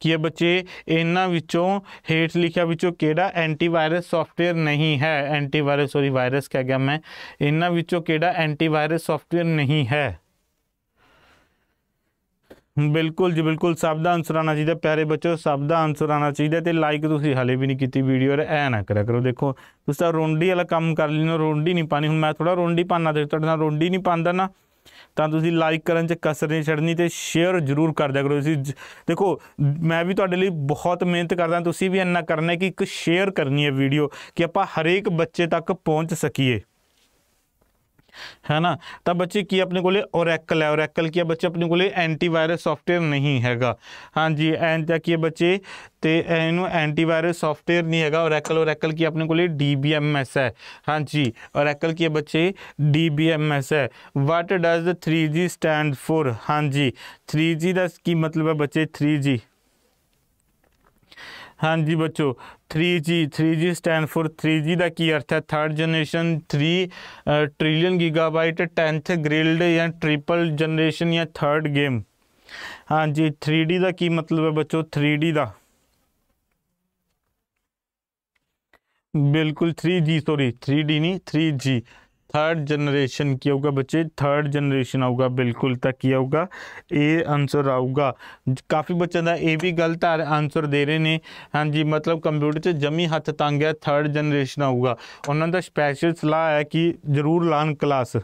ਕਿ ਇਹ ਬੱਚੇ ਇਹਨਾਂ ਵਿੱਚੋਂ ਹੇਠ ਲਿਖਿਆ ਵਿੱਚੋਂ ਕਿਹੜਾ ਐਂਟੀਵਾਇਰਸ ਸੌਫਟਵੇਅਰ ਨਹੀਂ ਹੈ ਐਂਟੀਵਾਇਰਸ ਸੌਰੀ ਵਾਇਰਸ ਕਹਿ ਗਿਆ ਮੈਂ ਇਹਨਾਂ ਵਿੱਚੋਂ ਕਿਹੜਾ ਐਂਟੀਵਾਇਰਸ ਸੌਫਟਵੇਅਰ ਨਹੀਂ ਹੈ ਬਿਲਕੁਲ ਜੀ ਬਿਲਕੁਲ ਸਭ ਦਾ ਆਨਸਰ ਆਣਾ ਚਾਹੀਦਾ ਪਿਆਰੇ ਬੱਚੋ ਸਭ ਦਾ ਆਨਸਰ ਆਣਾ ਚਾਹੀਦਾ ਤੇ ਲਾਈਕ ਤੁਸੀਂ ਹਲੇ ਵੀ ਨਹੀਂ ਕੀਤੀ ਵੀਡੀਓ ਯਾਰ ਐ ਨਾ ਕਰਿਆ ਕਰੋ ਦੇਖੋ ਤੁਸੀਂ ਤਾਂ ਰੋਂਡੀ ਵਾਲਾ ਕੰਮ ਕਰ ਲੈਣਾ ਰੋਂਡੀ ਨਹੀਂ ਪਾਣੀ ਹੁਣ ਮੈਂ ਥੋੜਾ ਰੋਂਡੀ ਪਾਣਾ ਦੇ ਤੁਹਾਡੇ ਨਾਲ ਰੋਂਡੀ ਨਹੀਂ ਪਾਂਦਾ ਨਾ ਤਾਂ ਤੁਸੀਂ ਲਾਈਕ ਕਰਨ 'ਚ ਕਸਰ ਨਹੀਂ ਛੱਡਣੀ ਤੇ ਸ਼ੇਅਰ ਜ਼ਰੂਰ ਕਰ ਦਿਆ ਕਰੋ ਤੁਸੀਂ ਦੇਖੋ ਮੈਂ ਵੀ ਤੁਹਾਡੇ ਲਈ ਬਹੁਤ ਮਿਹਨਤ ਕਰਦਾ ਤੁਸੀਂ ਵੀ ਇੰਨਾ ਕਰਨਾ ਕਿ ਇੱਕ ਸ਼ੇਅਰ ਕਰਨੀ ਹੈ ਵੀਡੀਓ ਕਿ ਆਪਾਂ ਹਰੇਕ ਬੱਚੇ ਤੱਕ ਪਹੁੰਚ ਸਕੀਏ है ना तब बच्चे की अपने को लिए है है ओरेकल किया बच्चे अपने को लिए एंटीवायरस सॉफ्टवेयर नहीं हैगा हाँ जी एन क्या किए बच्चे तो इन एंटीवायरस सॉफ्टवेयर नहीं हैगा ओरेकल ओरेकल की अपने को डी बी एम एस है हाँ जी ओरेकल किए बच्चे डी बी एम एस है what does the three G stand for हाँ जी थ्री जी दस मतलब है बच्चे थ्री जी हाँ जी बच्चों three G three G stand for three G का की अर्थ है third generation three trillion gigabyte tenth grilled या ट्रिपल जनरेशन या थर्ड गेम हाँ जी थ्री डी का की मतलब है बच्चों थ्री डी का बिल्कुल three G sorry three D नहीं थ्री जी थर्ड जनरेशन की होगा बच्चे थर्ड जनरेशन ਆਊਗਾ ਬਿਲਕੁਲ ਤਾਂ ਕੀ ਆਊਗਾ ਇਹ ਆਨਸਰ ਆਊਗਾ ਕਾਫੀ ਬੱਚਿਆਂ ਦਾ ਇਹ ਵੀ ਗਲਤ ਆਨਸਰ ਦੇ ਰਹੇ ਨੇ ਹਾਂਜੀ ਮਤਲਬ ਕੰਪਿਊਟਰ 'ਚ ਜਮੀ ਹੱਥ ਤੰਗ ਹੈ ਥਰਡ ਜਨਰੇਸ਼ਨ ਆਊਗਾ ਉਹਨਾਂ ਦਾ ਸਪੈਸ਼ਲ ਸਲਾਹ ਹੈ ਕਿ ਜ਼ਰੂਰ ਲਾਣ ਕਲਾਸ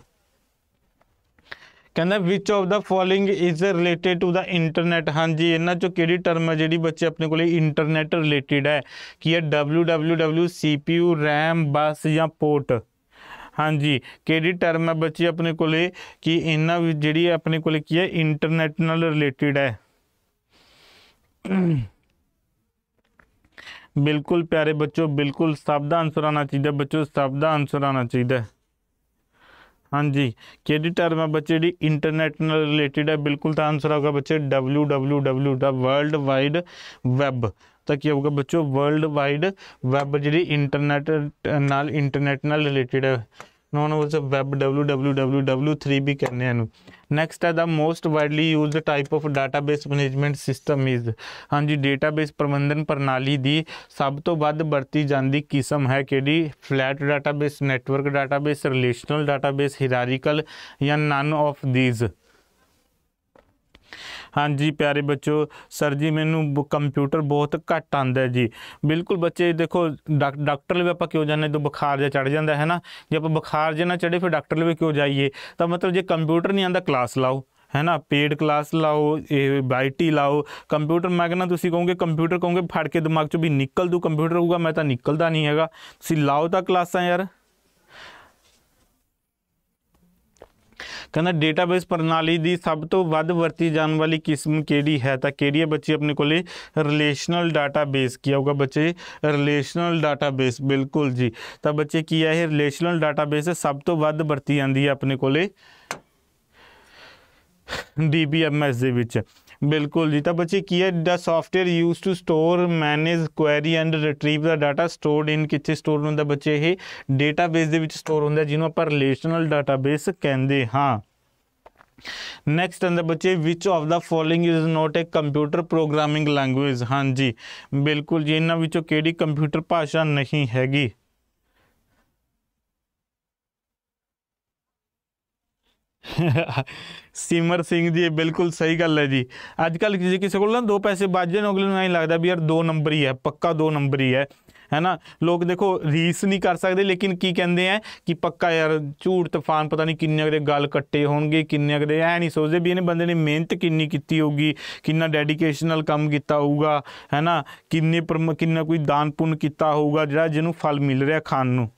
ਕਹਿੰਦਾ which of the following is related to the internet ਹਾਂਜੀ ਇਹਨਾਂ ਚੋਂ ਕਿਹੜੀ ਟਰਮ ਹੈ ਜਿਹੜੀ ਬੱਚੇ ਆਪਣੇ ਕੋਲੇ ਇੰਟਰਨੈਟ ਰਿਲੇਟਡ ਹੈ ਕੀ ਹੈ www cpu ram bus ਜਾਂ port ਹਾਂਜੀ ਕਿਹੜੀ ਟਰਮ ਹੈ ਬੱਚੇ ਆਪਣੇ ਕੋਲੇ ਕਿ ਇਹਨਾਂ ਵਿੱਚ ਜਿਹੜੀ ਆਪਣੇ ਕੋਲੇ ਕੀ ਹੈ ਇੰਟਰਨੈਸ਼ਨਲ ਰਿਲੇਟਡ ਹੈ ਬਿਲਕੁਲ ਪਿਆਰੇ ਬੱਚੋ ਬਿਲਕੁਲ ਸਭ ਦਾ ਆਨਸਰ ਆਣਾ ਚਾਹੀਦਾ ਬੱਚੋ ਸਭ ਦਾ ਆਨਸਰ ਆਣਾ ਚਾਹੀਦਾ ਹਾਂਜੀ ਕਿਹੜੀ ਟਰਮ ਹੈ ਬੱਚੇ ਦੀ ਇੰਟਰਨੈਸ਼ਨਲ ਰਿਲੇਟਡ ਹੈ ਬਿਲਕੁਲ ਤਾਂ ਆਨਸਰ ਆਊਗਾ ਬੱਚੇ www the world wide web ਤਾਂ ਕੀ ਹੋਊਗਾ ਬੱਚੋ ਵਰਲਡ ਵਾਈਡ ਵੈਬ ਜਿਹੜੀ ਇੰਟਰਨੈਟ ਨਾਲ ਇੰਟਰਨੈਟ ਨਾਲ ਰਿਲੇਟਡ ਹੈ ਨੋਨ ਉਸ ਵੈਬ www3 ਵੀ ਕਹਿੰਦੇ ਆ ਨੂੰ ਨੈਕਸਟ ਹੈ the most widely used type of database management system is ਹਾਂਜੀ ਡਾਟਾਬੇਸ ਪ੍ਰਬੰਧਨ ਪ੍ਰਣਾਲੀ ਦੀ ਸਭ ਤੋਂ ਵੱਧ ਵਰਤੀ ਜਾਂਦੀ ਕਿਸਮ ਹੈ ਕਿਹੜੀ flat database network database relational database hierarchical ਜਾਂ ਨਨ ਆਫ ਥੀਸ ਹਾਂਜੀ ਪਿਆਰੇ ਬੱਚੋ ਸਰ ਜੀ ਮੈਨੂੰ ਕੰਪਿਊਟਰ ਬਹੁਤ ਘੱਟ ਆਂਦਾ ਜੀ ਬਿਲਕੁਲ ਬੱਚੇ ਦੇਖੋ ਡਾਕਟਰ ਲਈ ਆਪਾਂ ਕਿਉਂ ਜਾਂਦੇ ਜਦੋਂ ਬੁਖਾਰ ਜਾਂ ਚੜ ਜਾਂਦਾ ਹੈ ਨਾ ਜੇ ਆਪਾਂ ਬੁਖਾਰ ਜੇ ਨਾ ਚੜੇ ਫਿਰ ਡਾਕਟਰ ਲਈ ਕਿਉਂ ਜਾਈਏ ਤਾਂ ਮਤਲਬ ਜੇ ਕੰਪਿਊਟਰ ਨਹੀਂ ਆਂਦਾ ਕਲਾਸ ਲਾਓ ਹੈ ਨਾ ਪੇਡ ਕਲਾਸ ਲਾਓ ਇਹ ਬਾਈਟੀ ਲਾਓ ਕੰਪਿਊਟਰ ਮੈਗਨਾ ਤੁਸੀਂ ਕਹੋਗੇ ਕੰਪਿਊਟਰ ਕਹੋਗੇ ਫੜ ਕੇ ਦਿਮਾਗ ਚੋਂ ਵੀ ਨਿਕਲ ਦੂ ਕੰਪਿਊਟਰ ਹੋਊਗਾ ਮੈਂ ਤਾਂ ਨਿਕਲਦਾ ਨਹੀਂ ਹੈਗਾ ਤੁਸੀਂ ਲਾਓ ਤਾਂ ਕਲਾਸਾਂ ਯਾਰ ਕਹਿੰਦਾ ਡੇਟਾਬੇਸ ਪ੍ਰਣਾਲੀ ਦੀ ਸਭ ਤੋਂ ਵੱਧ ਵਰਤੀ ਜਾਣ ਵਾਲੀ ਕਿਸਮ ਕਿਹੜੀ ਹੈ ਤਾਂ ਕਿਹੜੀ ਹੈ ਬੱਚੇ ਆਪਣੇ ਕੋਲੇ ਰਿਲੇਸ਼ਨਲ ਡਾਟਾਬੇਸ ਕੀ ਆਊਗਾ ਬੱਚੇ ਰਿਲੇਸ਼ਨਲ ਡਾਟਾਬੇਸ ਬਿਲਕੁਲ ਜੀ ਤਾਂ ਬੱਚੇ ਕੀ ਹੈ ਇਹ ਰਿਲੇਸ਼ਨਲ ਡਾਟਾਬੇਸ ਸਭ ਤੋਂ ਵੱਧ ਵਰਤੀ ਜਾਂਦੀ ਹੈ ਆਪਣੇ ਕੋਲੇ ਡੀਬੀਐਮਐਸ ਦੇ ਵਿੱਚ ਬਿਲਕੁਲ ਜੀ ਤਾਂ ਬੱਚੇ ਕੀ ਹੈ the software use to store manage query and retrieve the data stored in ਕਿੱਥੇ ਸਟੋਰ ਹੁੰਦਾ ਬੱਚੇ ਇਹ ਡੇਟਾਬੇਸ ਦੇ ਵਿੱਚ ਸਟੋਰ ਹੁੰਦਾ ਜਿਹਨੂੰ ਆਪਾਂ ਰਿਲੇਸ਼ਨਲ ਡਾਟਾਬੇਸ ਕਹਿੰਦੇ ਹਾਂ ਨੈਕਸਟ ਅੰਦਰ ਬੱਚੇ which of the following is not a computer programming language ਹਾਂਜੀ ਬਿਲਕੁਲ ਜੀ ਇਹਨਾਂ ਵਿੱਚੋਂ ਕਿਹੜੀ ਕੰਪਿਊਟਰ ਭਾਸ਼ਾ ਨਹੀਂ ਹੈਗੀ ਸਿਮਰ ਸਿੰਘ ਜੀ ਬਿਲਕੁਲ ਸਹੀ ਗੱਲ ਹੈ ਜੀ ਅੱਜ ਕੱਲ ਜੇ ਕਿਸੇ ਕੋਲ ਨਾ ਦੋ ਪੈਸੇ ਬਚ ਜਾਣ ਅਗਲੇ ਨੂੰ ਐਂ ਲੱਗਦਾ ਵੀ ਯਾਰ ਦੋ ਨੰਬਰ ਹੀ ਹੈ ਪੱਕਾ ਦੋ ਨੰਬਰ ਹੀ ਹੈ ਹੈਨਾ ਲੋਕ ਦੇਖੋ ਰੀਸ ਨਹੀਂ ਕਰ ਸਕਦੇ ਲੇਕਿਨ ਕੀ ਕਹਿੰਦੇ ਐ ਕਿ ਪੱਕਾ ਯਾਰ ਝੂਠ ਤੂਫਾਨ ਪਤਾ ਨਹੀਂ ਕਿੰਨੇ ਅਗਰੇ ਗੱਲ ਕੱਟੇ ਹੋਣਗੇ ਕਿੰਨੇ ਅਗਰੇ ਐ ਨਹੀਂ ਸੋਚਦੇ ਵੀ ਇਹਨੇ ਬੰਦੇ ਨੇ ਮਿਹਨਤ ਕਿੰਨੀ ਕੀਤੀ ਹੋਊਗੀ ਕਿੰਨਾ ਡੈਡੀਕੇਸ਼ਨ ਨਾਲ ਕੰਮ ਕੀਤਾ ਹੋਊਗਾ ਹੈਨਾ ਕਿੰਨੇ ਕਿੰਨਾ ਕੋਈ ਦਾਨ ਪੁੰਨ ਕੀਤਾ ਹੋਊਗਾ ਜਿਹੜਾ ਜਿਹਨੂੰ ਫਲ ਮਿਲ ਰਿਹਾ ਖਾਣ ਨੂੰ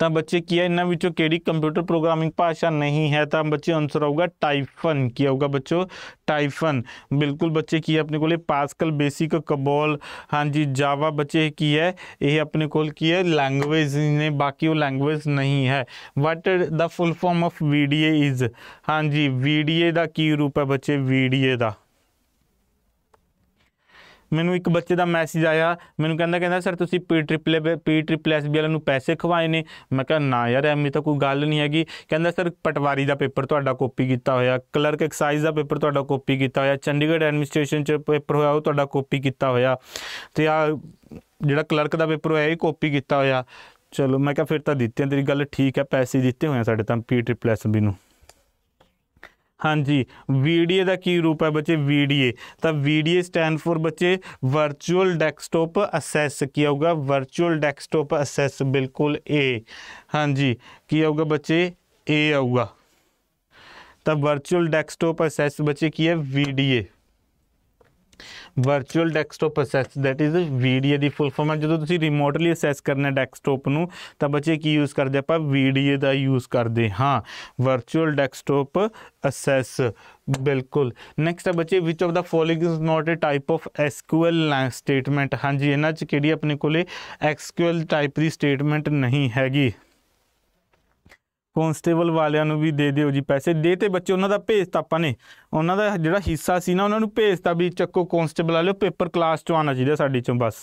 तो बच्चे की है इन्होंने बच्चों कंप्यूटर प्रोग्रामिंग भाषा नहीं है तो बच्चे आंसर आऊगा टाइफन की आऊगा बच्चों टाइफन बिल्कुल बच्चे की है अपने को पासकल बेसिक कबोल हाँ जी जावा बच्चे की है यह अपने को है लैंग्वेज ने बाकी वो लैंगुएज नहीं है what the full form of V is हाँ जी वी का की रूप है बच्चे वी का ਮੈਨੂੰ ਇੱਕ ਬੱਚੇ ਦਾ ਮੈਸੇਜ ਆਇਆ ਮੈਨੂੰ ਕਹਿੰਦਾ ਕਹਿੰਦਾ ਸਰ ਤੁਸੀਂ P triple P triple S B ਵਾਲਿਆਂ ਨੂੰ ਪੈਸੇ ਖਵਾਏ ਨੇ ਮੈਂ ਕਿਹਾ ਨਾ ਯਾਰ ਐਵੇਂ ਤਾਂ ਕੋਈ ਗੱਲ ਨਹੀਂ ਹੈਗੀ ਕਹਿੰਦਾ ਸਰ ਪਟਵਾਰੀ ਦਾ ਪੇਪਰ ਤੁਹਾਡਾ ਕਾਪੀ ਕੀਤਾ ਹੋਇਆ ਕਲਰਕ ਐਕਸਾਈਜ਼ ਦਾ ਪੇਪਰ ਤੁਹਾਡਾ ਕਾਪੀ ਕੀਤਾ ਹੋਇਆ ਚੰਡੀਗੜ੍ਹ ਐਡਮਿਨਿਸਟ੍ਰੇਸ਼ਨ ਚ ਪੇਪਰ ਹੋਇਆ ਉਹ ਤੁਹਾਡਾ ਕਾਪੀ ਕੀਤਾ ਹੋਇਆ ਤੇ ਆ ਜਿਹੜਾ ਕਲਰਕ ਦਾ ਪੇਪਰ ਹੋਇਆ ਇਹ ਕਾਪੀ ਕੀਤਾ ਹੋਇਆ ਚਲੋ ਮੈਂ ਕਿਹਾ ਫਿਰ ਤਾਂ ਦਿੱਤੇ ਤੇਰੀ ਗੱਲ ਠੀਕ ਹੈ ਪੈਸੇ ਦਿੱਤੇ ਹੋਏ ਆ ਸਾਡੇ ਤਾਂ ਪੀ ਟ੍ਰਿਪਲ ਐਸ ਬੀ ਨੂੰ ਹਾਂਜੀ ਵੀਡੀਏ ਦਾ ਕੀ ਰੂਪ ਹੈ ਬੱਚੇ ਵੀਡੀਏ ਤਾਂ ਵੀਡੀਏ ਸਟੈਂਡ ਫੋਰ ਬੱਚੇ ਵਰਚੁਅਲ ਡੈਸਕਟਾਪ ਅਸੈਸ ਕੀ ਆਊਗਾ ਵਰਚੁਅਲ ਡੈਸਕਟਾਪ ਅਸੈਸ ਬਿਲਕੁਲ ਏ ਹਾਂਜੀ ਕੀ ਆਊਗਾ ਬੱਚੇ ਏ ਆਊਗਾ ਤਾਂ ਵਰਚੁਅਲ ਡੈਸਕਟਾਪ ਅਸੈਸ ਬੱਚੇ ਕੀ ਹੈ VDA virtual desktop access that is VDA ਦੀ ਫੁੱਲ ਫਾਰਮ ਹੈ ਜਦੋਂ ਤੁਸੀਂ ਰਿਮੋਟਲੀ ਅਸੈਸ ਕਰਨਾ ਡੈਸਕਟਾਪ ਨੂੰ ਤਾਂ ਬੱਚੇ ਕੀ ਯੂਜ਼ ਕਰਦੇ ਆਪਾਂ ਵੀਡੀਏ ਦਾ ਯੂਜ਼ ਕਰਦੇ ਹਾਂ ਵਰਚੁਅਲ ਡੈਸਕਟਾਪ ਅਸੈਸ ਬਿਲਕੁਲ ਨੈਕਸਟ ਹੈ ਬੱਚੇ which of the following is not a type of SQL statement ਹਾਂਜੀ ਇਹਨਾਂ ਚ ਕਿਹੜੀ ਆਪਣੇ ਕੋਲੇ ਐਸਕਿਊਐਲ ਟਾਈਪ ਦੀ ਸਟੇਟਮੈਂਟ ਨਹੀਂ ਹੈਗੀ ਕਨਸਟੇਬਲ ਵਾਲਿਆਂ ਨੂੰ ਵੀ ਦੇ ਦਿਓ ਜੀ ਪੈਸੇ ਦੇ ਤੇ ਬੱਚੇ ਉਹਨਾਂ ਦਾ ਭੇਜਤਾ ਆਪਾਂ ਨੇ ਉਹਨਾਂ ਦਾ ਜਿਹੜਾ ਹਿੱਸਾ ਸੀ ਨਾ ਉਹਨਾਂ ਨੂੰ ਭੇਜਤਾ ਵੀ ਚੱਕੋ ਕਨਸਟੇਬਲ ਵਾਲਿਓ ਪੇਪਰ ਕਲਾਸ ਚੋਂ ਆਣਾ ਚਾਹੀਦਾ ਸਾਡੀ ਚੋਂ ਬਸ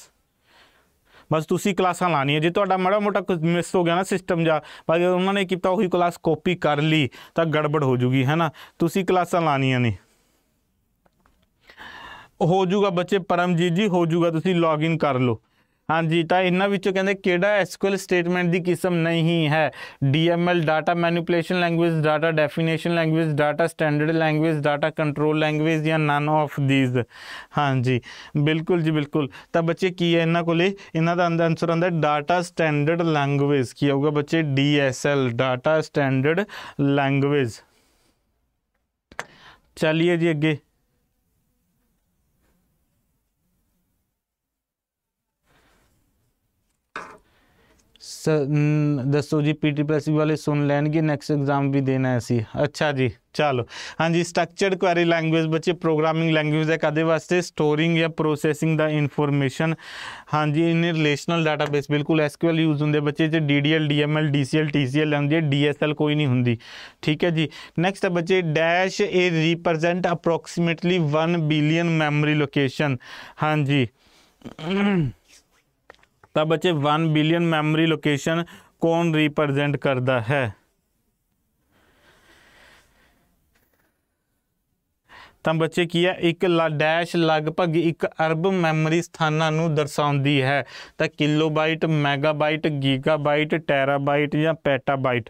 ਬਸ ਤੁਸੀਂ ਕਲਾਸਾਂ ਲਾਣੀਆਂ ਜੇ ਤੁਹਾਡਾ ਮੜਾ ਮੋਟਾ ਕੁਝ ਮਿਸ ਹੋ ਗਿਆ ਨਾ ਸਿਸਟਮ ਜਾਂ ਭਾਵੇਂ ਉਹਨਾਂ ਨੇ ਕੀਤਾ ਉਹੀ ਕਲਾਸ ਕਾਪੀ ਕਰ ਲਈ ਤਾਂ ਗੜਬੜ ਹੋ ਜੂਗੀ ਹੈ ਨਾ ਤੁਸੀਂ ਕਲਾਸਾਂ ਲਾਣੀਆਂ ਨੇ ਹੋ ਜੂਗਾ ਬੱਚੇ ਪਰਮਜੀਤ ਜੀ ਹੋ ਜੂਗਾ ਤੁਸੀਂ ਲੌਗਇਨ ਕਰ ਲਓ ਹਾਂਜੀ ਤਾਂ ਇਹਨਾਂ ਵਿੱਚੋਂ ਕਹਿੰਦੇ ਕਿਹੜਾ ਐਸਕਿਊਐਲ ਸਟੇਟਮੈਂਟ ਦੀ ਕਿਸਮ ਨਹੀਂ ਹੈ DML data manipulation language data definition language data standard language data control language ਜਾਂ ਨਨ ਆਫ ਥੀਸ ਹਾਂਜੀ ਬਿਲਕੁਲ ਜੀ ਬਿਲਕੁਲ ਤਾਂ ਬੱਚੇ ਕੀ ਹੈ ਇਹਨਾਂ ਕੋਲੇ ਇਹਨਾਂ ਦਾ ਆਨਸਰ ਆਉਂਦਾ ਡਾਟਾ ਸਟੈਂਡਰਡ ਲੈਂਗੁਏਜ ਕੀ ਹੋਊਗਾ ਬੱਚੇ ਡੀਐਸਐਲ ਡਾਟਾ ਸਟੈਂਡਰਡ ਲੈਂਗੁਏਜ ਚਲਿਏ ਜੀ ਅੱਗੇ ਦੱਸੋ ਜੀ ਪੀਟੀ ਵਾਲੇ ਸੁਣ ਲੈਣਗੇ ਨੈਕਸਟ ਐਗਜ਼ਾਮ ਵੀ ਦੇਣਾ ਐਸੀ ਸੀ ਅੱਛਾ ਜੀ ਚਲੋ ਹਾਂਜੀ ਸਟਰਕਚਰਡ ਕੁਐਰੀ ਲੈਂਗੁਏਜ ਬੱਚੇ ਪ੍ਰੋਗਰਾਮਿੰਗ ਲੈਂਗੁਏਜ ਹੈ ਕਦੇ ਵਾਸਤੇ ਸਟੋਰਿੰਗ ਜਾਂ ਪ੍ਰੋਸੈਸਿੰਗ ਦਾ ਇਨਫੋਰਮੇਸ਼ਨ ਹਾਂਜੀ ਇਨ ਰਿਲੇਸ਼ਨਲ ਡਾਟਾਬੇਸ ਬਿਲਕੁਲ ਐਸਕਿਊਐਲ ਯੂਜ਼ ਹੁੰਦੇ ਬੱਚੇ ਚ ਡੀਡੀਐਲ ਡੀਐਮਐਲ ਡੀਸੀਐਲ ਟੀਸੀਐਲ ਹੁੰਦੀ ਹੈ ਡੀਐਸਐਲ ਕੋਈ ਨਹੀਂ ਹੁੰਦੀ ਠੀਕ ਹੈ ਜੀ ਨੈਕਸਟ ਹੈ ਬੱਚੇ ਡੈਸ਼ ਇਹ represent approximately 1 billion memory location ਹਾਂਜੀ ਤਾਂ ਬੱਚੇ 1 ਬਿਲੀਅਨ ਮੈਮਰੀ ਲੋਕੇਸ਼ਨ ਕੌਣ ਰਿਪਰੈਜ਼ੈਂਟ ਕਰਦਾ ਹੈ ਤਾਂ ਬੱਚੇ ਕੀ ਹੈ ਇੱਕ ਡੈਸ਼ ਲਗਭਗ 1 ਅਰਬ ਮੈਮਰੀ ਸਥਾਨਾਂ ਨੂੰ ਦਰਸਾਉਂਦੀ ਹੈ ਤਾਂ ਕਿਲੋਬਾਈਟ ਮੈਗਾਬਾਈਟ ਗੀਗਾਬਾਈਟ ਟੈਰਾਬਾਈਟ ਜਾਂ ਪੈਟਾਬਾਈਟ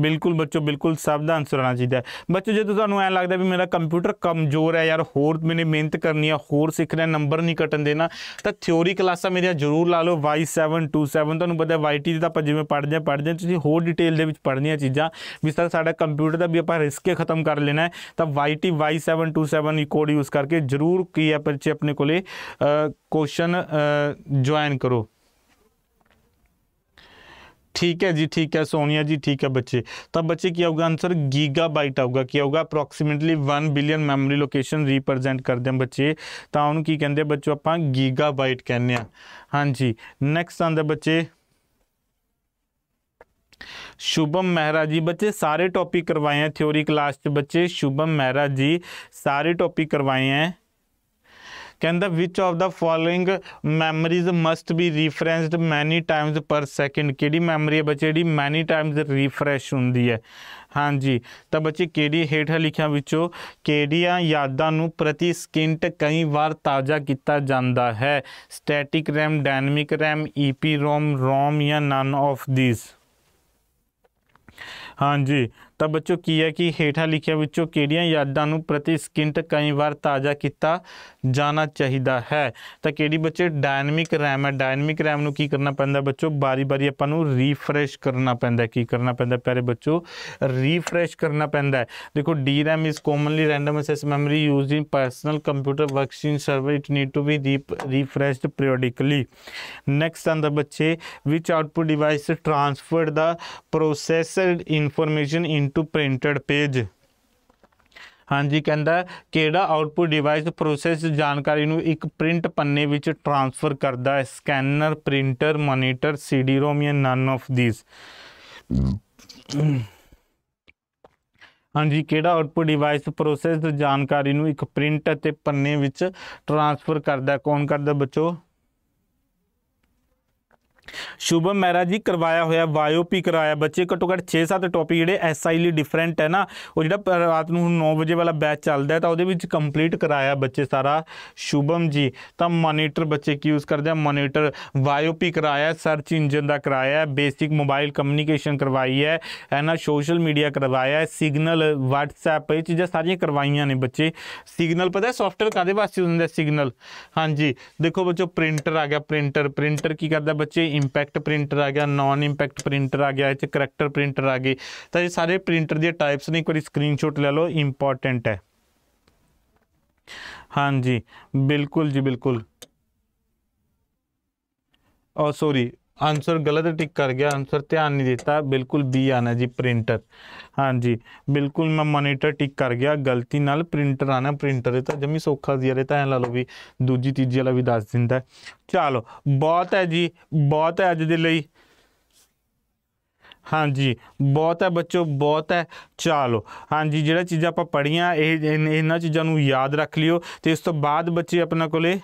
ਬਿਲਕੁਲ ਬੱਚੋ ਬਿਲਕੁਲ ਸਭ ਦਾ ਆਨਸਰ ਆਣਾ ਚਾਹੀਦਾ ਬੱਚੋ ਜੇ ਤੁਹਾਨੂੰ ਐ ਲੱਗਦਾ ਵੀ ਮੇਰਾ ਕੰਪਿਊਟਰ ਕਮਜ਼ੋਰ ਹੈ ਯਾਰ ਹੋਰ ਮੈਨੇ ਮਿਹਨਤ ਕਰਨੀ ਆ ਹੋਰ ਸਿੱਖਣਾ ਨੰਬਰ ਨਹੀਂ ਕਟਣ ਦੇਣਾ ਤਾਂ ਥਿਉਰੀ ਕਲਾਸਾਂ ਮੇਰੀਆਂ ਜ਼ਰੂਰ ਲਾ ਲਓ Y727 ਤੁਹਾਨੂੰ ਪਤਾ YT ਦੇ ਤਾਂ ਆਪਾਂ ਜਿਵੇਂ ਪੜ੍ਹਦੇ ਆ ਪੜ੍ਹਦੇ ਆ ਤੁਸੀਂ ਹੋਰ ਡਿਟੇਲ ਦੇ ਵਿੱਚ ਪੜ੍ਹਨੀਆਂ ਚੀਜ਼ਾਂ ਵੀ ਸਰ ਸਾਡਾ ਕੰਪਿਊਟਰ ਦਾ ਵੀ ਆਪਾਂ ਰਿਸਕ ਖਤਮ ਕਰ ਲੈਣਾ ਹੈ ਤਾਂ YT Y727 ਕੋਡ ਯੂਜ਼ ਕਰਕੇ ਜ਼ਰੂਰ ਕੀ ਹੈ ਪਰਚੇ ਆਪਣੇ ਕੋਲੇ ਕੁਐਸਚਨ ਜੁਆਇਨ ਕਰੋ ठीक है जी ठीक है सोनिया जी ठीक है बच्चे तब बच्चे क्या होगा आंसर गीगा बाइट आऊगा क्या होगा approximately one billion memory location represent करते हैं बच्चे तो उन्होंने की कहें बच्चों आप गीगा बाइट कहने हाँ जी नैक्सट आंदा बच्चे शुभम मेहरा जी बच्चे सारे टॉपिक करवाए हैं थ्योरी क्लास के बच्चे शुभम मेहरा जी सारे टॉपिक करवाए हैं ਕਹਿੰਦਾ which of the following memories must be referenced many times ਪਰ ਸੈਕਿੰਡ ਕਿਹੜੀ ਮੈਮਰੀ ਹੈ ਬੱਚੇ ਜਿਹੜੀ ਮੈਨੀ ਟਾਈਮਸ ਰੀਫਰੈਸ਼ ਹੁੰਦੀ ਹੈ ਹਾਂਜੀ ਤਾਂ ਬੱਚੇ ਕਿਹੜੀ ਹੇਠਾਂ ਲਿਖਿਆ ਵਿੱਚੋਂ ਕਿਹੜੀਆਂ ਯਾਦਾਂ ਨੂੰ ਪ੍ਰਤੀ ਸਕਿੰਟ ਕਈ ਵਾਰ ਤਾਜ਼ਾ ਕੀਤਾ ਜਾਂਦਾ ਹੈ static RAM dynamic RAM EPROM ROM ਜਾਂ ਨਨ ਆਫ ਥੀਸ ਹਾਂਜੀ ਤਾਂ ਬੱਚੋ ਕੀ ਹੈ ਕਿ ਹੇਠਾਂ ਲਿਖਿਆ ਵਿੱਚੋਂ ਕਿਹੜੀਆਂ ਯਾਦਾਂ ਨੂੰ ਪ੍ਰਤੀ ਸਕਿੰਟ ਕਈ ਵਾਰ ਤਾਜ਼ਾ ਕੀਤਾ ਜਾਣਾ ਚਾਹੀਦਾ ਹੈ ਤਾਂ ਕਿਹੜੀ ਬੱਚੇ ਡਾਇਨਾਮਿਕ ਰੈਮ ਹੈ ਡਾਇਨਾਮਿਕ ਰੈਮ ਨੂੰ ਕੀ ਕਰਨਾ ਪੈਂਦਾ ਬੱਚੋ ਬਾਰੀ-ਬਾਰੀ ਆਪਾਂ ਨੂੰ ਰੀਫਰੈਸ਼ ਕਰਨਾ ਪੈਂਦਾ ਕੀ ਕਰਨਾ ਪੈਂਦਾ ਪਿਆਰੇ ਬੱਚੋ ਰੀਫਰੈਸ਼ ਕਰਨਾ ਪੈਂਦਾ ਦੇਖੋ DRAM is commonly random access memory used in personal computer workstation server it need to be refreshed periodically next ਦਾ ਬੱਚੇ ਵਿਚ output device transferred the processed information in into printed page ਹਾਂਜੀ ਕਹਿੰਦਾ ਕਿਹੜਾ ਆਉਟਪੁੱਟ ਡਿਵਾਈਸ ਪ੍ਰੋਸੈਸ ਜਾਣਕਾਰੀ ਨੂੰ ਇੱਕ print ਪੰਨੇ ਵਿੱਚ ਟ੍ਰਾਂਸਫਰ ਕਰਦਾ ਹੈ ਸਕੈਨਰ ਪ੍ਰਿੰਟਰ ਮੋਨੀਟਰ ਸੀਡੀ-ਰੋਮ ਜਾਂ ਨਨ ਆਫ ਥੀਸ ਹਾਂਜੀ ਕਿਹੜਾ ਆਉਟਪੁੱਟ ਡਿਵਾਈਸ ਪ੍ਰੋਸੈਸ ਜਾਣਕਾਰੀ ਨੂੰ ਇੱਕ ਪ੍ਰਿੰਟ ਅਤੇ ਪੰਨੇ ਵਿੱਚ ਟ੍ਰਾਂਸਫਰ ਕਰਦਾ ਕੌਣ ਕਰਦਾ ਬੱਚੋ ਸ਼ੁਭਮ ਮਹਿਰਾ ਜੀ ਕਰਵਾਇਆ ਹੋਇਆ ਬਾਇਓਪੀ ਕਰਾਇਆ ਬੱਚੇ ਘੱਟੋ ਘੱਟ 6-7 ਟੌਪਿਕ ਜਿਹੜੇ ਐਸਆਈ ਲਈ ਡਿਫਰੈਂਟ ਹੈ ਨਾ ਉਹ ਜਿਹੜਾ ਰਾਤ ਨੂੰ 9 ਵਜੇ ਵਾਲਾ ਬੈਚ ਚੱਲਦਾ ਤਾਂ ਉਹਦੇ ਵਿੱਚ ਕੰਪਲੀਟ ਕਰਾਇਆ ਬੱਚੇ ਸਾਰਾ ਸ਼ੁਭਮ ਜੀ ਤਾਂ ਮੋਨੀਟਰ ਬੱਚੇ ਕੀ ਯੂਜ਼ ਕਰਦੇ ਆ ਮੋਨੀਟਰ ਬਾਇਓਪੀ ਕਰਾਇਆ ਸਰਚ ਇੰਜਨ ਦਾ ਕਰਾਇਆ ਬੇਸਿਕ ਮੋਬਾਈਲ ਕਮਿਊਨੀਕੇਸ਼ਨ ਕਰਵਾਈ ਹੈ ਹੈ ਨਾ ਸੋਸ਼ਲ ਮੀਡੀਆ ਕਰਵਾਇਆ ਸਿਗਨਲ WhatsApp ਇਹ ਚੀਜ਼ਾਂ ਸਾਰੀਆਂ ਕਰਵਾਈਆਂ ਨੇ ਬੱਚੇ ਸਿਗਨਲ ਪਤਾ ਸੌਫਟਵੇਅਰ ਕਾਦੇ ਵਾਸਤੇ ਹੁੰਦਾ ਸਿਗਨਲ ਹਾਂਜੀ ਦੇਖੋ ਬੱਚੋ ਪ੍ਰਿੰਟਰ ਆ ਗਿਆ ਪ੍ਰਿੰਟਰ ਪ੍ਰਿੰਟਰ ਕੀ ਕਰਦਾ ਬੱਚੇ ਇੰਪੈਕਟ ਇੰਪੈਕਟ ਪ੍ਰਿੰਟਰ ਆ ਗਿਆ ਨਾਨ ਇੰਪੈਕਟ ਪ੍ਰਿੰਟਰ ਆ ਗਿਆ ਇਹ ਚ ਕੈਰੈਕਟਰ ਪ੍ਰਿੰਟਰ ਆ ਗਏ ਤਾਂ ਇਹ ਸਾਰੇ ਪ੍ਰਿੰਟਰ ਦੇ ਟਾਈਪਸ ਨੇ ਇੱਕ ਵਾਰੀ ਸਕਰੀਨਸ਼ਾਟ ਲੈ ਲਓ ਇੰਪੋਰਟੈਂਟ ਹੈ ਹਾਂਜੀ ਬਿਲਕੁਲ ਜੀ ਬਿਲਕੁਲ ਔਰ ਸੌਰੀ ਆਨਸਰ ਗਲਤ ਟਿਕ ਕਰ ਗਿਆ ਆਨਸਰ ਧਿਆਨ ਨਹੀਂ ਦਿੱਤਾ ਬਿਲਕੁਲ ਬੀ ਆਣਾ ਜੀ ਪ੍ਰਿੰਟਰ ਹਾਂਜੀ ਬਿਲਕੁਲ ਮੈਂ ਮੋਨੀਟਰ ਟਿਕ ਕਰ ਗਿਆ ਗਲਤੀ ਨਾਲ ਪ੍ਰਿੰਟਰ ਆਣਾ ਪ੍ਰਿੰਟਰ ਇਹ ਤਾਂ ਜਮੀ ਸੌਖਾ ਜੀ ਰੇ ਤਾਂ ਐ ਲਾ ਲਓ ਵੀ ਦੂਜੀ ਤੀਜੀ ਵਾਲਾ ਵੀ ਦੱਸ ਦਿੰਦਾ ਚਲੋ ਬਹੁਤ ਹੈ ਜੀ ਬਹੁਤ ਹੈ ਅੱਜ ਦੇ ਲਈ ਹਾਂਜੀ ਬਹੁਤ ਹੈ ਬੱਚੋ ਬਹੁਤ ਹੈ ਚਲੋ ਹਾਂਜੀ ਜਿਹੜਾ ਚੀਜ਼ ਆਪਾਂ ਪੜੀਆਂ ਇਹ ਇਹਨਾਂ ਚੀਜ਼ਾਂ ਨੂੰ ਯਾਦ ਰੱਖ ਲਿਓ ਤੇ ਇਸ ਤੋਂ ਬਾਅਦ ਬੱਚੇ ਆਪਣਾ ਕੋਲੇ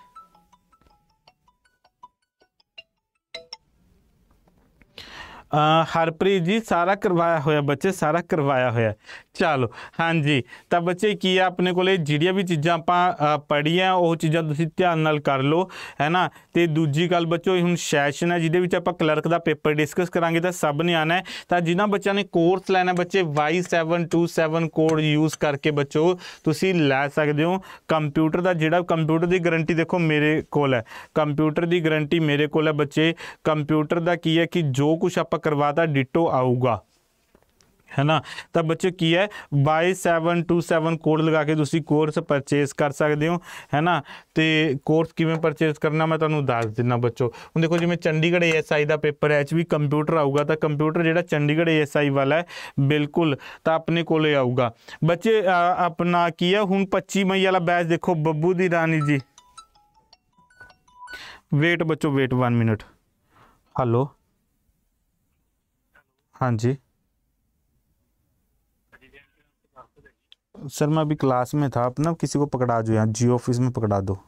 ਹਰਪ੍ਰੀਤ ਜੀ ਸਾਰਾ ਕਰਵਾਇਆ ਹੋਇਆ ਬੱਚੇ ਸਾਰਾ ਕਰਵਾਇਆ ਹੋਇਆ ਚਲੋ ਹਾਂਜੀ ਤਾਂ ਬੱਚੇ ਕੀ ਆ ਆਪਣੇ ਕੋਲੇ ਜਿਹੜੀਆਂ ਵੀ ਚੀਜ਼ਾਂ ਆਪਾਂ ਪੜੀਆਂ ਉਹ ਚੀਜ਼ਾਂ ਤੁਸੀਂ ਧਿਆਨ ਨਾਲ ਕਰ ਲਓ ਹੈ ਨਾ ਤੇ ਦੂਜੀ ਗੱਲ ਬੱਚੋ ਹੁਣ ਸੈਸ਼ਨ ਹੈ ਜਿਹਦੇ ਵਿੱਚ ਆਪਾਂ ਕਲਰਕ ਦਾ ਪੇਪਰ ਡਿਸਕਸ ਕਰਾਂਗੇ ਤਾਂ ਸਭ ਨੇ ਆਣਾ ਹੈ ਤਾਂ ਜਿਨ੍ਹਾਂ ਬੱਚਿਆਂ ਨੇ ਕੋਰਸ ਲੈਣਾ ਬੱਚੇ Y727 ਕੋਡ ਯੂਜ਼ ਕਰਕੇ ਬੱਚੋ ਤੁਸੀਂ ਲੈ ਸਕਦੇ ਹੋ ਕੰਪਿਊਟਰ ਦਾ ਜਿਹੜਾ ਕੰਪਿਊਟਰ ਦੀ ਗਾਰੰਟੀ ਦੇਖੋ ਮੇਰੇ ਕੋਲ ਹੈ ਕੰਪਿਊਟਰ ਦੀ ਗਾਰੰਟੀ ਮੇਰੇ ਕੋਲ ਹੈ ਬੱਚੇ ਕੰਪਿਊਟਰ ਦਾ ਕੀ ਹੈ ਕਿ ਜੋ ਕੁਝ ਆਪਾਂ ਕਰਵਾਤਾ ਡਿਟੋ ਆਊਗਾ ਹੈ ਨਾ ਤਾਂ ਬੱਚੇ ਕੀ ਹੈ बाई ਕੋਡ ਲਗਾ ਕੇ ਤੁਸੀਂ ਕੋਰਸ ਪਰਚੇਸ ਕਰ ਸਕਦੇ ਹੋ ਹੈ ਨਾ ਤੇ ਕੋਰਸ ਕਿਵੇਂ ਪਰਚੇਸ ਕਰਨਾ ਮੈਂ ਤੁਹਾਨੂੰ ਦੱਸ ਦਿੰਨਾ ਬੱਚੋ ਹੁਣ ਦੇਖੋ ਜਿਵੇਂ ਚੰਡੀਗੜ੍ਹ ਏਐਸਆਈ ਦਾ ਪੇਪਰ ਹੈ ਐਚ ਵੀ ਕੰਪਿਊਟਰ ਆਊਗਾ ਤਾਂ ਕੰਪਿਊਟਰ ਜਿਹੜਾ ਚੰਡੀਗੜ੍ਹ ਏਐਸਆਈ ਵਾਲਾ ਹੈ ਬਿਲਕੁਲ ਤਾਂ ਆਪਣੇ ਕੋਲੇ ਆਊਗਾ ਬੱਚੇ ਆਪਣਾ ਕੀ ਹੈ ਹੁਣ 25 ਮਈ ਵਾਲਾ ਬੈਚ ਦੇਖੋ ਬੱਬੂ ਦੀ ਰਾਣੀ ਜੀ ਵੇਟ ਬੱਚੋ ਵੇਟ 1 ਮਿੰਟ ਹਲੋ ਹਾਂਜੀ ਸਰ ਮੈਂ ਅਭੀ ਕਲਾਸ ਮੇ ਥਾ ਆਪਣਾ ਕਿਸੇ ਕੋ ਪਕੜਾ ਜੋ ਯਾ ਜੀ ਆਫਿਸ ਮੇ ਪਕੜਾ ਦੋ